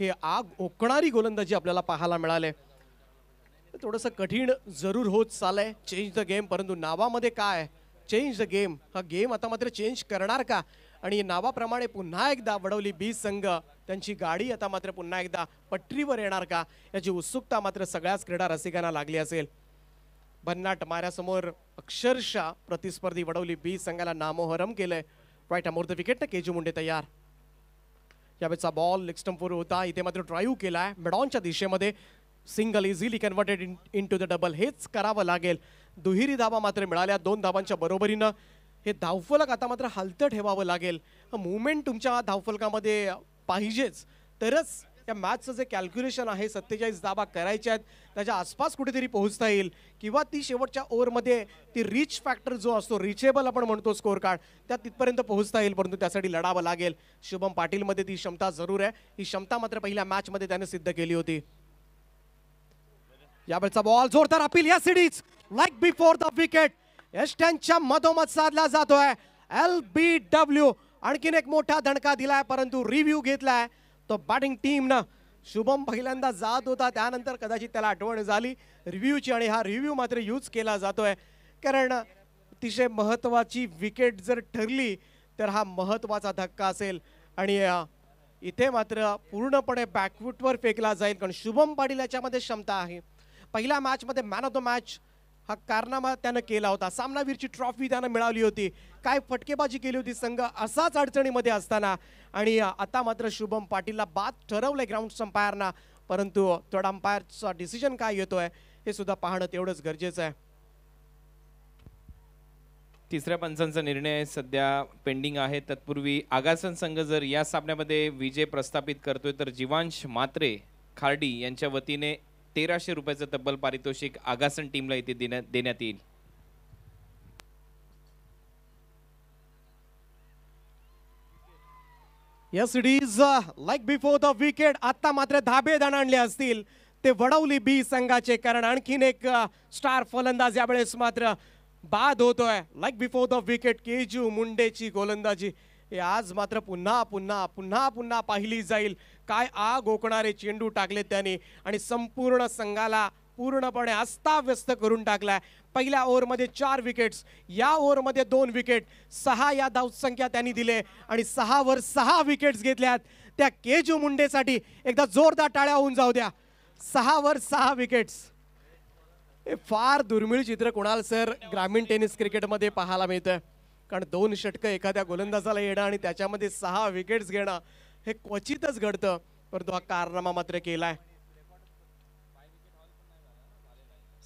हे आग ओकणारी गोलंदाजी आपल्याला पाहायला मिळाले थोडस कठीण जरूर होत चाललंय चेंज द गेम परंतु नावामध्ये काय चेंज द गेम हा गेम आता मात्र चेंज करणार का आणि नावाप्रमाणे पुन्हा एकदा वडवली बी संघ त्यांची गाडी आता मात्र पुन्हा एकदा पटरीवर येणार का याची उत्सुकता मात्र सगळ्याच क्रीडा रसिकांना लागली असेल भन्नाट माऱ्यासमोर अक्षरशः प्रतिस्पर्धी वडवली बी संघाला नामोहरम केलंय right arm over the wicket Keju Munde तयार यावेळेचा बॉल एक्स्टम्पोर होता इथे मात्र ड्राईव्ह केला आहे मेडॉनच्या दिशेमध्ये single easily converted into the double हेच करावं लागेल दुहेरी धावा मात्र मिळाल्या दोन धावांच्या बरोबरीनं हे धावफलक आता मात्र हलतं ठेवावं लागेल मुवमेंट तुमच्या धावफलकामध्ये पाहिजेच तरच त्या मॅथचं जे कॅल्क्युलेशन आहे सत्तेचाळीस दाबा करायच्या आहेत त्याच्या आसपास कुठेतरी पोहोचता येईल किंवा ती शेवटच्या ओव्हरमध्ये ती रिच फॅक्टर जो असतो रिचेबल आपण म्हणतो स्कोअर कार्ड त्या तिथपर्यंत पोहोचता येईल परंतु त्यासाठी लढावं लागेल शुभम पाटीलमध्ये ती क्षमता जरूर आहे ही क्षमता मात्र पहिल्या मॅचमध्ये त्याने सिद्ध केली होती यावेळचा बॉल जोरदार अपील या सिडीज लाईक बिफोर द विकेट एस्टनच्या मधोमध साधला जातोय एल बी डब्ल्यू आणखीन एक मोठा दणका दिलाय परंतु रिव्ह्यू घेतलाय तो बॅटिंग टीम ना शुभम पहिल्यांदा जात होता त्यानंतर कदाचित त्याला आठवण झाली रिव्ह्यूची आणि हा रिव्ह्यू मात्र यूज केला जातोय कारण अतिशय महत्त्वाची विकेट जर ठरली तर हा महत्त्वाचा धक्का असेल आणि इथे मात्र पूर्णपणे बॅकवूटवर फेकला जाईल कारण शुभम पाटील याच्यामध्ये क्षमता आहे पहिल्या मॅचमध्ये मॅन ऑफ द मॅच हा कारनामा त्यानं केला होता सामनावीरची ट्रॉफी त्यानं मिळाली होती काय फटकेबाजी केली होती संघ असाच अडचणीमध्ये असताना आणि आता मात्र शुभम पाटीलला बाद ठरवलंय ग्राउंड अंपायरना परंतु थर्ड अंपायरचा डिसिजन काय येतोय हे सुद्धा पाहणं तेवढंच गरजेचं आहे तिसऱ्या पंचांचा निर्णय सध्या पेंडिंग आहे तत्पूर्वी आगासन संघ जर या सामन्यामध्ये विजय प्रस्थापित करतोय तर जीवांश मात्रे खार्डी यांच्या वतीने तेराशे रुपयाचं तब्बल पारितोषिक आगासन टीमला इथे देण्यात देण्यात येईल yes it is leg before the wicket आता मात्र धाबे धाबेदान आणले असतील ते वडवली बी संघाचे कारण आणखीन एक स्टार uh, फलंदाज यावेळेस मात्र बाद होतोय leg before the wicket Keju मुंडेची गोलंदाजी हे आज मात्र पुन्हा पुन्हा पुन्हा पुन्हा पाहिली जाईल काय आ गोकणारे चेंडू टाकले त्याने आणि संपूर्ण संघाला पूर्णपणे अस्ताव्यस्त करून टाकलाय पहिल्या ओव्हरमध्ये चार विकेट्स या ओव्हरमध्ये दोन विकेट सहा या धावसंख्या त्यांनी दिले आणि वर सहा विकेट्स घेतल्यात त्या केजू मुंडेसाठी एकदा जोरदार टाळ्या होऊन जाऊ द्या सहावर सहा विकेट्स हे फार दुर्मिळ चित्र कुणाल सर ग्रामीण टेनिस क्रिकेटमध्ये पाहायला मिळतं कारण दोन षटकं एखाद्या गोलंदाजाला येणं आणि त्याच्यामध्ये सहा विकेट्स घेणं हे क्वचितच घडतं परंतु हा कारनामा मात्र केलाय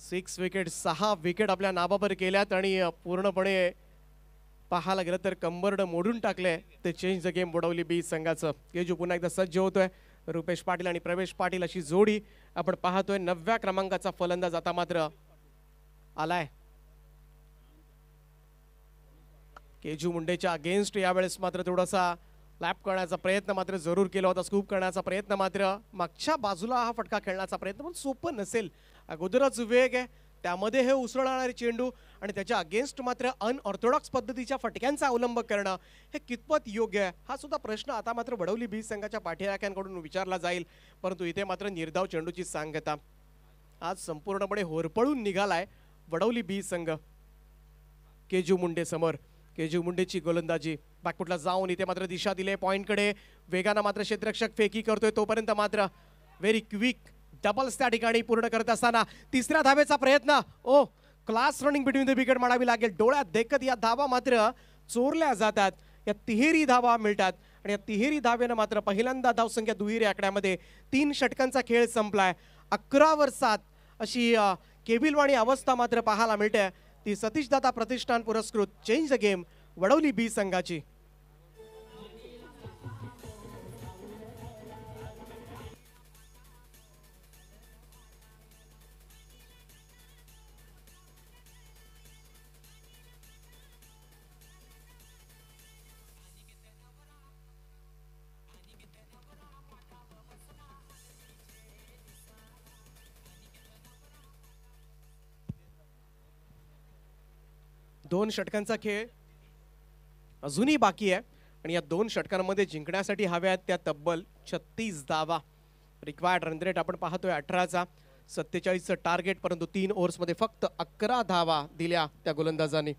सिक्स विकेट सहा विकेट आपल्या नाबावर केल्यात आणि पूर्णपणे पाहायला गेलं तर कंबरड मोडून टाकले ते change the game Budavali B संघाचं केजू पुन्हा एकदा सज्ज होतोय रुपेश पाटील आणि प्रवेश पाटील अशी जोडी आपण पाहतोय नवव्या क्रमांकाचा फलंदाज आता मात्र आलाय केजू मुंडेच्या अगेन्स्ट यावेळेस मात्र थोडासा लॅप करण्याचा प्रयत्न मात्र जरूर केला होता स्कूप करण्याचा प्रयत्न मात्र मागच्या बाजूला हा फटका खेळण्याचा प्रयत्न पण सोपं नसेल अगोदरच वेग आहे त्यामध्ये हे उसळणारे चेंडू आणि त्याच्या अगेन्स्ट मात्र अनऑर्थोडॉक्स पद्धतीच्या फटक्यांचा अवलंब करणं हे कितपत योग्य आहे हा सुद्धा प्रश्न आता मात्र वडवली बी संघाच्या पाठीराख्यांकडून विचारला जाईल परंतु इथे मात्र निर्धाव चेंडूची सांगता आज संपूर्णपणे होरपळून निघालाय वडवली बी संघ केजू मुंडे समोर के जीव मुंडेची गोलंदाजी कुठला जाऊन इथे मात्र दिशा दिले पॉईंटकडे वेगानं मात्र क्षेत्रक्षक फेकी करतोय तोपर्यंत मात्र व्हेरी क्विक डबल्स त्या ठिकाणी पूर्ण करत असताना तिसऱ्या धावेचा प्रयत्न oh class running between the wicket म्हणावी लागेल डोळ्यात देखत या धावा मात्र चोरल्या जातात या तिहेरी धावा मिळतात आणि या तिहेरी धावेनं मात्र पहिल्यांदा धावसंख्या दुहेरी आकड्यामध्ये तीन षटकांचा खेळ संपलाय अकरावर सात अशी केविलवाणी अवस्था मात्र पाहायला मिळते ती सतीशदाता प्रतिष्ठान पुरस्कृत change the game Wadavali B संघाची दोन षटकांचा खेळ अजूनही बाकी आहे आणि या दोन षटकांमध्ये जिंकण्यासाठी हव्या आहेत त्या तब्बल छत्तीस धावा रिक्वायर्ड रन रेट आपण पाहतोय अठराचा सत्तेचाळीसचं टार्गेट परंतु तीन ओव्हर्समध्ये फक्त अकरा धावा दिल्या त्या गोलंदाजांनी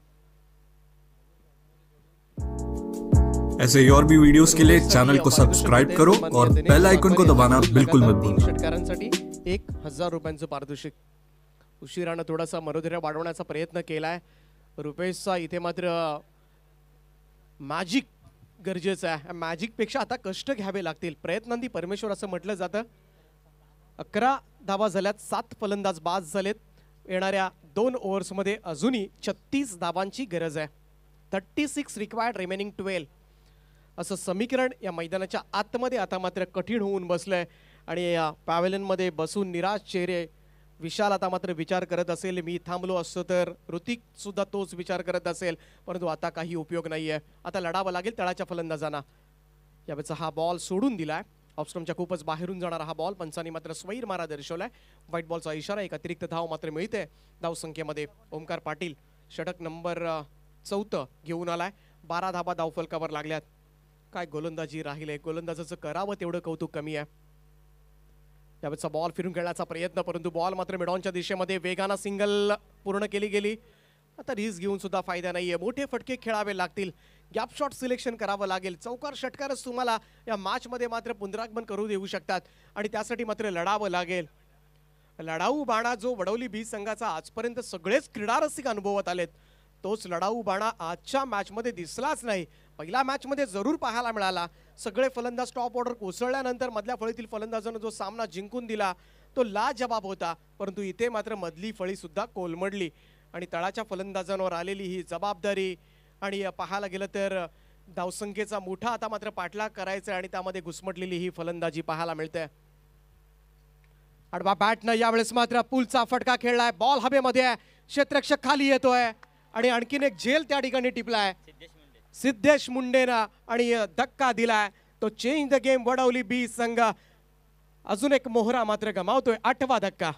ऐसे और भी वीडियोस के लिए चैनल को सब्सक्राइब करो और बेल आइकन को दबाना बिल्कुल मत भूलना षटकारांसाठी एक हजार रुपयांचं पारितोषिक उशिरानं थोडासा मनोधैर्य वाढवण्याचा प्रयत्न केलाय रुपेशचा इथे मात्र मॅजिक गरजेचं आहे मॅजिकपेक्षा आता कष्ट घ्यावे लागतील प्रयत्नांनी परमेश्वर असं म्हटलं जातं अकरा धावा झाल्यात सात फलंदाज बाद झालेत येणाऱ्या दोन ओव्हर्समध्ये अजूनही छत्तीस धावांची गरज आहे thirty six required remaining twelve असं समीकरण या मैदानाच्या आतमध्ये आता मात्र कठीण होऊन बसलं आहे आणि या पॅवेलनमध्ये बसून निराश चेहरे विशाल आता मात्र विचार करत असेल मी थांबलो असतो तर ऋतिक सुद्धा तोच विचार करत असेल परंतु आता काही उपयोग नाही आहे आता लढावं लागेल तळाच्या फलंदाजांना यावेळेचा हा बॉल सोडून दिलाय ऑप्शनच्या खूपच बाहेरून जाणारा हा बॉल पंचांनी मात्र स्वैर मारा दर्शवलाय व्हाईट बॉलचा इशारा एक अतिरिक्त धाव मात्र मिळते धावसंख्येमध्ये ओमकार पाटील षटक नंबर चौथं घेऊन आलाय बारा धाबा फलकावर लागल्यात काय गोलंदाजी राहिले गोलंदाजाचं करावं तेवढं कौतुक कमी आहे त्यावेळेचा बॉल फिरून खेळण्याचा प्रयत्न परंतु बॉल मात्र मिडॉनच्या दिशेमध्ये वेगानं सिंगल पूर्ण केली गेली आता रिस्क घेऊन सुद्धा फायदा नाही आहे मोठे फटके खेळावे लागतील गॅप शॉट सिलेक्शन करावं लागेल चौकार षटकारच तुम्हाला या मॅचमध्ये मात्र पुनरागमन करू देऊ शकतात आणि त्यासाठी मात्र लढावं लागेल लढाऊ बाणा जो वडवली बी संघाचा आजपर्यंत सगळेच क्रीडारसिक अनुभवत आलेत तोच लढाऊ बाणा आजच्या मॅचमध्ये दिसलाच नाही पहिल्या मॅचमध्ये जरूर पाहायला मिळाला सगळे फलंदाज टॉप ऑर्डर कोसळल्यानंतर मधल्या फळीतील फलंदाजानं जो सामना जिंकून दिला तो लाजबाब होता परंतु इथे मात्र मधली फळीसुद्धा कोलमडली आणि तळाच्या फलंदाजांवर आलेली ही जबाबदारी आणि पाहायला गेलं तर धावसंख्येचा मोठा आता मात्र पाठलाग करायचा आणि त्यामध्ये घुसमटलेली ही फलंदाजी पाहायला मिळते आडवा बॅटनं यावेळेस मात्र पूलचा फटका खेळलाय बॉल हवेमध्ये क्षेत्रक्षक खाली येतोय आणि आणखीन एक झेल त्या ठिकाणी टिपलाय सिद्धेश मुंडेनं आणि धक्का दिलाय तो change the game Wadavali B संघ अजून एक मोहरा मात्र गमावतोय आठवा धक्का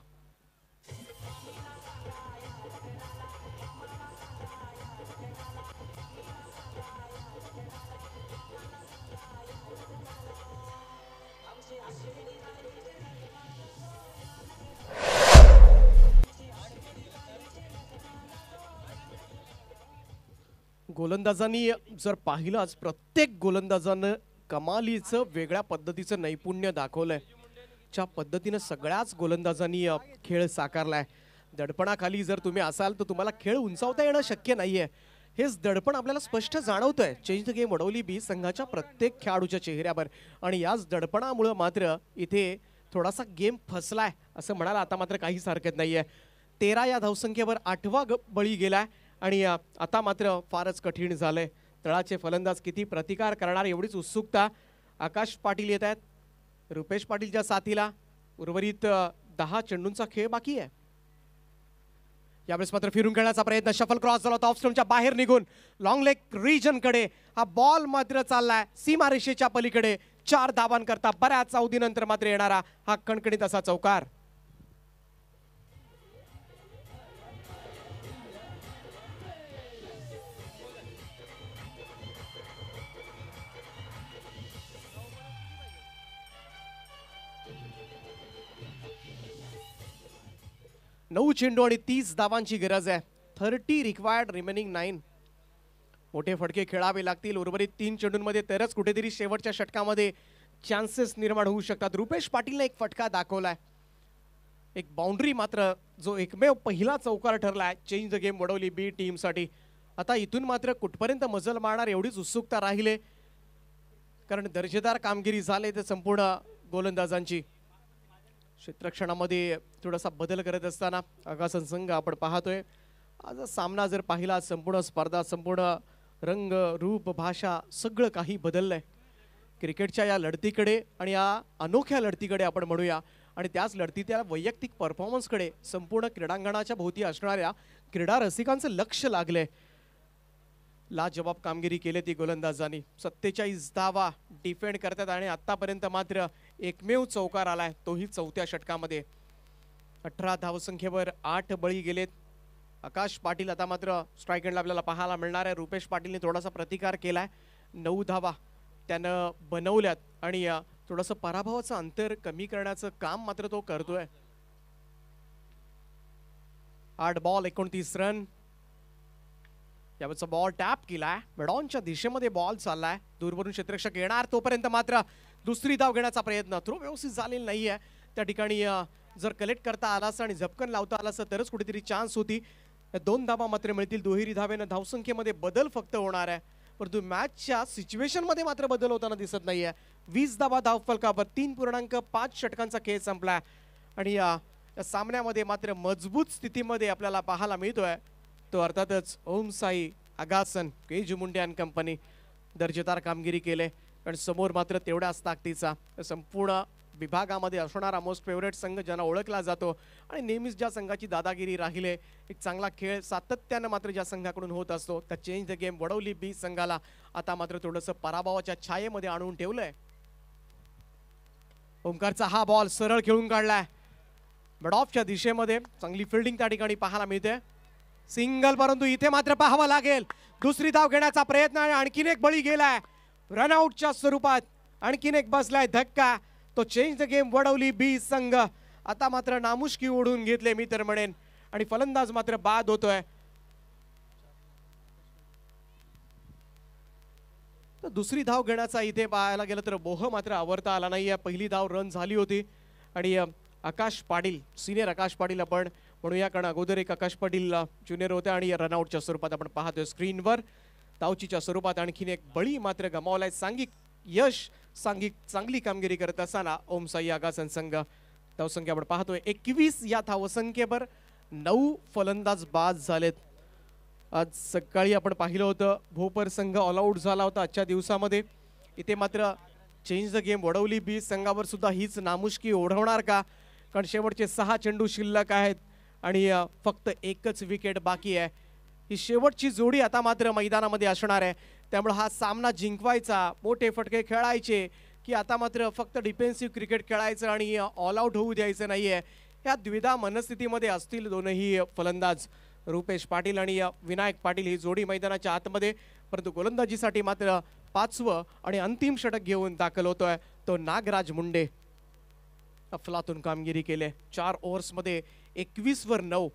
गोलंदाजांनी जर पाहिलंच प्रत्येक गोलंदाजानं कमालीचं वेगळ्या पद्धतीचं नैपुण्य दाखवलंय ज्या पद्धतीनं सगळ्याच गोलंदाजांनी खेळ साकारलाय दडपणाखाली जर तुम्ही असाल तर तुम्हाला खेळ उंचावता येणं शक्य नाहीये हेच दडपण आपल्याला स्पष्ट जाणवतंय change the game Adavali B संघाच्या प्रत्येक खेळाडूच्या चेहऱ्यावर आणि याच दडपणामुळं मात्र इथे थोडासा गेम फसलाय असं म्हणायला आता मात्र काहीच हरकत नाहीये तेरा या धावसंख्येवर आठवा बळी गेलाय आणि आता मात्र फारच कठीण झालंय तळाचे फलंदाज किती प्रतिकार करणार एवढीच उत्सुकता आकाश पाटील येत आहेत रुपेश पाटीलच्या साथीला उर्वरित दहा चेंडूंचा खेळ बाकी आहे यावेळेस मात्र फिरून खेळण्याचा प्रयत्न शफल क्रॉस झाला होता ऑफस्टोनच्या बाहेर निघून लॉंग लेग रिजनकडे हा बॉल मात्र चाललाय सीमारेषेच्या पलीकडे चार धावांकरता बऱ्याच अवधीनंतर मात्र येणारा हा कणकणीत असा चौकार नऊ चेंडू आणि तीस धावांची गरज आहे थर्टी रिक्वायर्ड रिमेनिंग नाईन मोठे फटके खेळावे लागतील उर्वरित तीन चेंडूंमध्ये तरच कुठेतरी शेवटच्या षटकामध्ये चान्सेस निर्माण होऊ शकतात रुपेश पाटीलने एक फटका दाखवलाय एक बाउंड्री मात्र जो एकमेव पहिला चौकार ठरलाय change the game Wadavali B टीमसाठी आता इथून मात्र कुठपर्यंत मजल मारणार एवढीच उत्सुकता राहिले कारण दर्जेदार कामगिरी झाले ते संपूर्ण गोलंदाजांची क्षेत्रक्षणामध्ये थोडासा बदल करत असताना आगासन संघ आपण पाहतोय आज सामना जर पाहिला संपूर्ण स्पर्धा संपूर्ण रंग रूप भाषा सगळं काही बदललं आहे क्रिकेटच्या या लढतीकडे आणि या अनोख्या लढतीकडे आपण म्हणूया आणि त्याच त्या वैयक्तिक परफॉर्मन्सकडे संपूर्ण क्रीडांगणाच्या भोवती असणाऱ्या क्रीडा रसिकांचं लक्ष लागलं आहे लाजवाब कामगिरी केली ती गोलंदाजांनी सत्तेचाळीस धावा डिफेंड करतात आणि आतापर्यंत मात्र एकमेव चौकार आलाय तोही चौथ्या षटकामध्ये अठरा धावसंख्येवर आठ बळी गेलेत आकाश पाटील आता मात्र एंडला आपल्याला पाहायला मिळणार आहे रुपेश पाटीलने थोडासा प्रतिकार केलाय नऊ धावा त्यानं बनवल्यात आणि थोडस पराभवाचं अंतर कमी करण्याचं काम मात्र तो करतोय आठ बॉल एकोणतीस रन यावेळेचा बॉल टॅप केलाय मेडॉनच्या दिशेमध्ये बॉल चाललाय दूरवरून क्षेत्रक्षक येणार तोपर्यंत मात्र दुसरी धाव घेण्याचा प्रयत्न थ्रो व्यवस्थित झालेला नाहीये त्या ठिकाणी जर कलेक्ट करता आलास आणि झपकन लावता आला असं तरच कुठेतरी चान्स होती दोन धावा मात्र मिळतील दुहेरी धावेनं धावसंख्येमध्ये बदल फक्त होणार आहे परंतु मॅचच्या सिच्युएशनमध्ये मात्र बदल होताना दिसत नाही आहे वीस धावा धाव फलकावर तीन पूर्णांक पाच षटकांचा खेळ संपला आणि या सामन्यामध्ये मात्र मजबूत स्थितीमध्ये आपल्याला पाहायला मिळतोय तो अर्थातच ओम साई अगासन केज मुंडे अँड कंपनी दर्जेदार कामगिरी केले पण समोर मात्र तेवढ्याच ताकदीचा संपूर्ण विभागामध्ये असणारा मोस्ट फेवरेट संघ ज्यांना ओळखला जातो आणि नेहमीच ज्या संघाची दादागिरी राहिले एक चांगला खेळ सातत्यानं मात्र ज्या संघाकडून होत असतो त्या change the game Wadavali B संघाला आता मात्र थोडंसं पराभवाच्या छायेमध्ये आणून ठेवलंय ओंकारचा हा बॉल सरळ खेळून काढलाय बडॉफच्या दिशेमध्ये चांगली फिल्डिंग त्या ठिकाणी पाहायला मिळते सिंगल परंतु इथे मात्र पाहावं लागेल दुसरी धाव घेण्याचा प्रयत्न आणि आणखीन एक बळी गेलाय रनआउटच्या स्वरूपात आणखीन एक बसलाय धक्का तो change the game Wadavali B संघ आता मात्र नामुष्की ओढून घेतले मी तर म्हणेन आणि फलंदाज मात्र बाद होतोय तर दुसरी धाव घेण्याचा इथे पाहायला गेलं तर बोह मात्र आवरता आला नाही पहिली धाव रन झाली होती आणि आकाश पाटील सिनियर आकाश पाटील आपण म्हणून या कारण अगोदर एक आकाश पाटील ज्युनियर होत्या आणि रनआउटच्या स्वरूपात आपण पाहतोय स्क्रीनवर तावचीच्या स्वरूपात आणखीन एक बळी मात्र गमावलाय सांघिक यश सांघिक चांगली कामगिरी करत असताना ओमसाई आगासन संघ धावसंख्या आपण पाहतोय एकवीस या धावसंख्येवर नऊ फलंदाज बाद झालेत आज सकाळी आपण पाहिलं होतं भोपर संघ ऑलआउट झाला होता आजच्या दिवसामध्ये इथे मात्र change the game Wadavali B संघावर सुद्धा हीच नामुष्की ओढवणार का कारण शेवटचे सहा चेंडू शिल्लक आहेत आणि फक्त एकच विकेट बाकी आहे ही शेवटची जोडी आता मात्र मैदानामध्ये असणार आहे त्यामुळे हा सामना जिंकवायचा मोठे फटके खेळायचे की आता मात्र फक्त डिफेन्सिव्ह क्रिकेट खेळायचं आणि ऑल आऊट होऊ द्यायचं नाही आहे या द्विधा मनस्थितीमध्ये असतील दोनही फलंदाज रुपेश पाटील आणि विनायक पाटील ही जोडी मैदानाच्या आतमध्ये परंतु गोलंदाजीसाठी मात्र पाचवं आणि अंतिम षटक घेऊन दाखल होतोय तो नागराज मुंडे अफलातून कामगिरी केले चार ओव्हर्समध्ये वर नऊ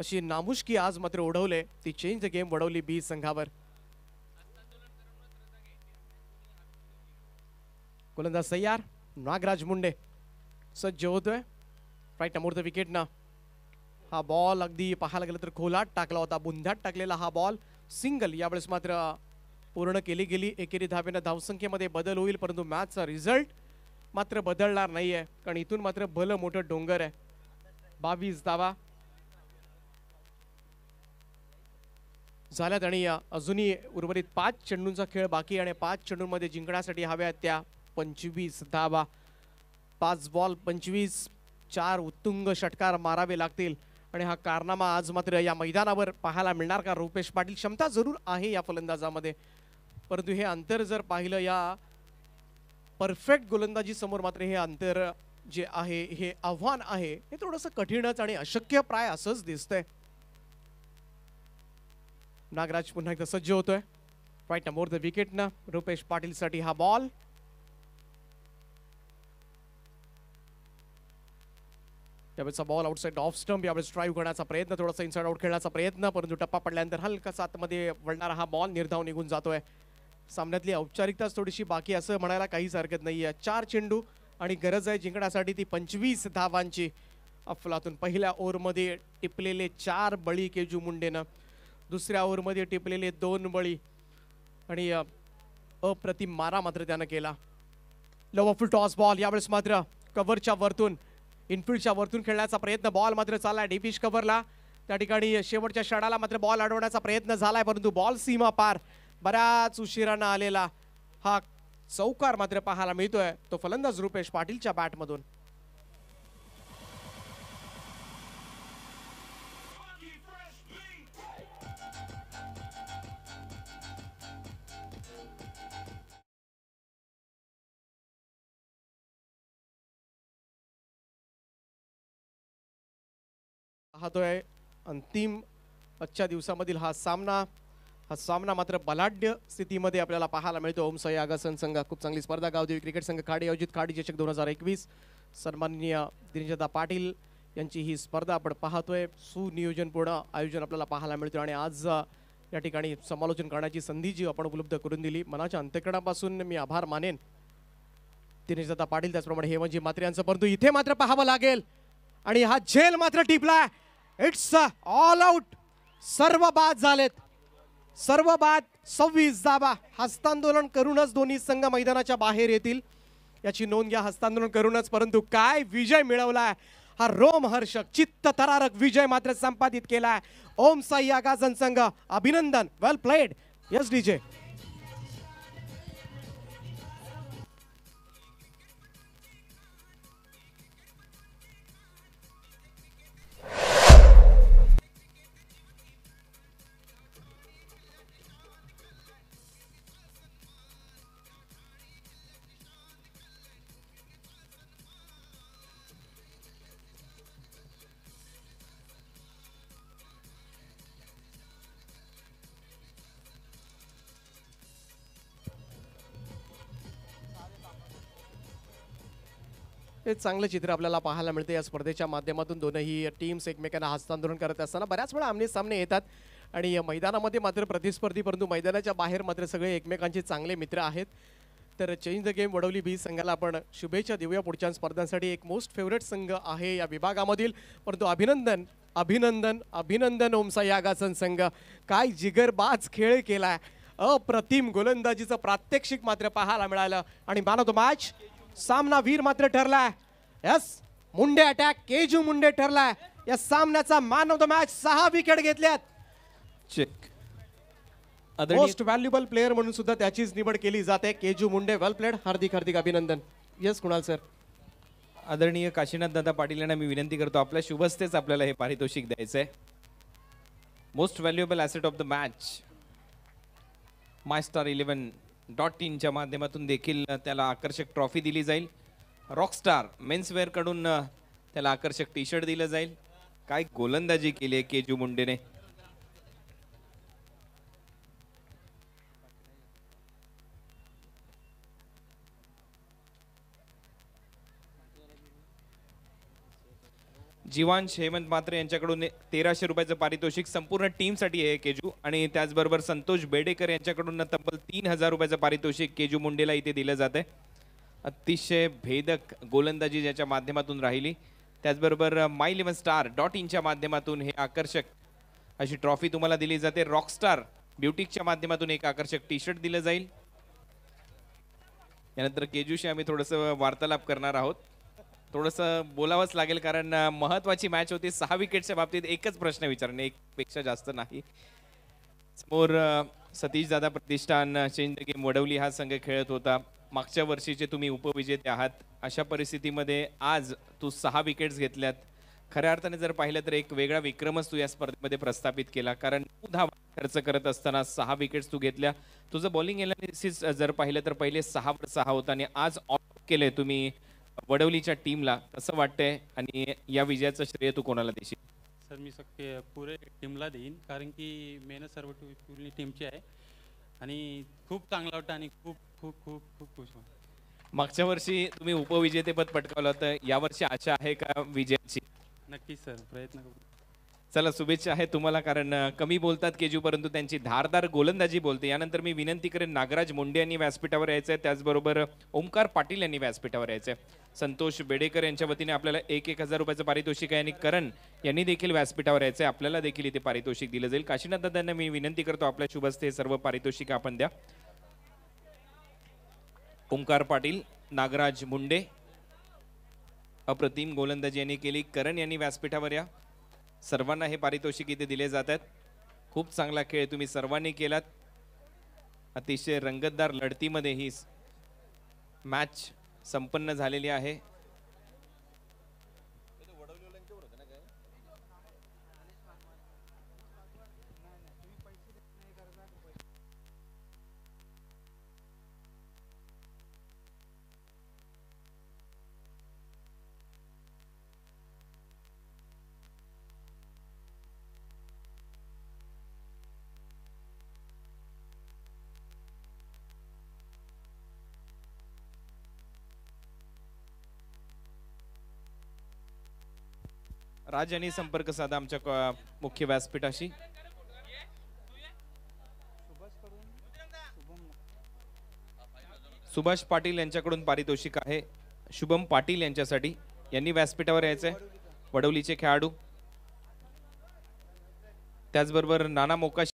अशी नामुष्की आज मात्र ओढवले ती change the game Wadavali B संघावर गोलंदाज सय्यार नागराज मुंडे सज्ज होतोय राईट अमोर विकेट ना हा बॉल अगदी पाहायला गेलं तर खोलात टाकला होता बुंध्यात टाकलेला हा बॉल सिंगल यावेळेस मात्र पूर्ण केली गेली एकेरी धावेनं धावसंख्येमध्ये बदल होईल परंतु मॅचचा रिझल्ट मात्र बदलणार नाहीये कारण इथून मात्र भलं मोठं डोंगर आहे बावीस धावा झाल्यात आणि अजूनही उर्वरित पाच चेंडूंचा खेळ बाकी आणि पाच चेंडूंमध्ये जिंकण्यासाठी हव्या त्या पंचवीस धावा पाच बॉल पंचवीस चार उत्तुंग षटकार मारावे लागतील आणि हा कारनामा आज मात्र या मैदानावर पाहायला मिळणार का रुपेश पाटील क्षमता जरूर आहे या फलंदाजामध्ये परंतु हे अंतर जर पाहिलं या परफेक्ट गोलंदाजी समोर मात्र हे अंतर जे आहे हे आव्हान आहे हे थोडस कठीणच आणि अशक्य प्राय असंच दिसतंय नागराज पुन्हा एकदा सज्ज होतोय राईट नंबर मोर द विकेट ना रुपेश साठी हा बॉल यावेळेचा बॉल आउटसाईड ऑफ स्टम्प यावेळेस ड्राईव्ह करण्याचा प्रयत्न थोडासा इनसाइड आउट खेळण्याचा प्रयत्न परंतु टप्पा पडल्यानंतर हलकासा मध्ये वळणारा हा बॉल निर्धाव निघून जातोय सामन्यातली औपचारिकताच थोडीशी बाकी असं म्हणायला काहीच हरकत नाही चार चेंडू आणि गरज आहे जिंकण्यासाठी ती पंचवीस धावांची अफलातून पहिल्या ओव्हरमध्ये टिपलेले चार बळी केजू मुंडेनं दुसऱ्या ओव्हरमध्ये टिपलेले दोन बळी आणि अप्रतिम मारा मात्र त्यानं केला लवफुल टॉस बॉल यावेळेस मात्र कव्हरच्या वरतून इनफिल्डच्या वरतून खेळण्याचा प्रयत्न बॉल मात्र चालला डिफिश कव्हरला त्या ठिकाणी शेवटच्या क्षणाला मात्र बॉल अडवण्याचा प्रयत्न आहे परंतु बॉल सीमा पार बऱ्याच उशिरानं आलेला हा चौकार मात्र पाहायला मिळतोय तो फलंदाज रुपेश पाटीलच्या बॅटमधून पाहतोय अंतिम आजच्या दिवसामधील हा सामना हा सामना मात्र बलाढ्य स्थितीमध्ये आपल्याला पाहायला मिळतो ओम सय आगासन संघात खूप चांगली स्पर्धा गावदेवी क्रिकेट संघ खाडी आयोजित खाडी चषक दोन हजार एकवीस सन्माननीय दिनजदा पाटील यांची ही स्पर्धा आपण पाहतोय सुनियोजनपूर्ण आयोजन आपल्याला पाहायला मिळतं आणि आज या ठिकाणी समालोचन करण्याची संधी जी आपण उपलब्ध करून दिली मनाच्या अंत्यकरणापासून मी आभार मानेन दिनेशदा पाटील त्याचप्रमाणे म्हणजे मात्रे यांचं परंतु इथे मात्र पाहावं लागेल आणि हा झेल मात्र टिपला इट्स ऑल आउट सर्व बाद झालेत सर्व बाद सव्वीस जाबा हस्तांदोलन करूनच दोन्ही संघ मैदानाच्या बाहेर येतील याची नोंद घ्या हस्तांदोलन करूनच परंतु काय विजय मिळवलाय हा रोमहर्षक चित्त तरारक विजय मात्र संपादित केलाय ओम साई आगाजन संघ अभिनंदन वेल प्लेड यस डीजे हे चांगलं चित्र आपल्याला पाहायला मिळते या स्पर्धेच्या माध्यमातून दोनही टीम्स एकमेकांना हस्तांतरण करत असताना बऱ्याच वेळा आमने सामने येतात आणि मैदानामध्ये मात्र प्रतिस्पर्धी परंतु मैदानाच्या बाहेर मात्र सगळे एकमेकांचे चांगले मित्र आहेत तर change the game Wadavali B संघाला आपण शुभेच्छा देऊया पुढच्या स्पर्धांसाठी एक मोस्ट फेवरेट संघ आहे या विभागामधील परंतु अभिनंदन अभिनंदन अभिनंदन ओमसा यागासन संघ काय जिगरबाज खेळ केलाय अप्रतिम गोलंदाजीचं प्रात्यक्षिक मात्र पाहायला मिळालं आणि मॅन ऑफ द मॅच सामना वीर मात्र ठरलाय यस मुंडे अटॅक केजू मुंडे ठरलाय या सामन्याचा मॅन ऑफ द मॅच सहा विकेट घेतल्यात चेक मोस्ट व्हॅल्युबल प्लेअर म्हणून सुद्धा त्याचीच निवड केली जाते केजू मुंडे वेल प्लेड हार्दिक हार्दिक अभिनंदन यस कुणाल सर आदरणीय काशीनाथ दादा पाटील यांना मी विनंती करतो आपल्या शुभस्तेच आपल्याला हे पारितोषिक द्यायचंय most valuable asset of the match my star eleven dot इनच्या माध्यमातून देखील त्याला आकर्षक ट्रॉफी दिली जाईल रॉकस्टार मेन्सवेअरकडून त्याला आकर्षक टी शर्ट दिलं जाईल काय गोलंदाजी केली आहे केजू मुंडेने जीवान हेमंत मात्रे यांच्याकडून तेराशे रुपयाचं पारितोषिक संपूर्ण टीमसाठी आहे केजू आणि त्याचबरोबर संतोष बेडेकर यांच्याकडून तब्बल तीन हजार रुपयाचं पारितोषिक केजू मुंडेला इथे दिलं जात अतिशय भेदक गोलंदाजी ज्याच्या माध्यमातून राहिली त्याचबरोबर माय लिव्हन स्टार डॉट इनच्या माध्यमातून हे आकर्षक अशी ट्रॉफी तुम्हाला दिली जाते रॉकस्टार ब्युटिकच्या माध्यमातून एक आकर्षक टी शर्ट दिलं जाईल यानंतर केजूशी आम्ही थोडंसं वार्तालाप करणार आहोत थोडस बोलावंच लागेल कारण महत्वाची मॅच होती सहा विकेटच्या बाबतीत एकच प्रश्न विचारणे एक पेक्षा जास्त नाही समोर सतीश दादा प्रतिष्ठान चेंज गेम वडवली हा संघ खेळत होता मागच्या वर्षीचे तुम्ही उपविजेते आहात अशा परिस्थितीमध्ये आज तू सहा विकेट्स घेतल्यात खऱ्या अर्थाने जर पाहिलं तर एक वेगळा विक्रमच तू या स्पर्धेमध्ये प्रस्थापित केला कारण तू धावा खर्च करत असताना सहा विकेट्स तू घेतल्या तुझं बॉलिंग एनालिसिस जर पाहिलं तर पहिले सहावर सहा होता आणि आज ऑफ केले तुम्ही वडवलीच्या टीमला कसं वाटतंय आणि या विजयाचं श्रेय तू कोणाला देशील सर मी सगळे पुरे टीमला देईन कारण की मेहनत सर्व पूर्ण टीमची आहे आणि खूप चांगला वाटतं आणि खूप खूप खूप खूप खुश मागच्या वर्षी तुम्ही उपविजेतेपद पटकावलं होतं यावर्षी आशा आहे का विजयाची नक्कीच सर प्रयत्न करू चला शुभेच्छा आहे तुम्हाला कारण कमी बोलतात केजू परंतु त्यांची धारदार गोलंदाजी बोलते यानंतर मी विनंती करेन नागराज मुंडे यांनी व्यासपीठावर यायचं आहे त्याचबरोबर ओमकार पाटील यांनी व्यासपीठावर यायचं आहे संतोष बेडेकर यांच्या वतीने आपल्याला एक एक हजार रुपयाचं पारितोषिक आहे आणि करण यांनी देखील व्यासपीठावर यायचं आहे आपल्याला देखील इथे पारितोषिक दिलं जाईल काशीनाथ दादांना मी विनंती करतो आपल्या शुभ सर्व पारितोषिक आपण द्या ओंकार पाटील नागराज मुंडे अप्रतिम गोलंदाजी यांनी केली करण यांनी व्यासपीठावर या सर्वांना हे पारितोषिक इथे दिले जात आहेत खूप चांगला खेळ तुम्ही सर्वांनी केलात अतिशय रंगतदार लढतीमध्ये ही मॅच संपन्न झालेली आहे राजाने संपर्क साधा आमच्या मुख्य व्यासपीठाशी सुभाष पाटील यांच्याकडून पारितोषिक आहे शुभम पाटील यांच्यासाठी यांनी व्यासपीठावर यायचंय वडवलीचे खेळाडू त्याचबरोबर नाना मोकाशी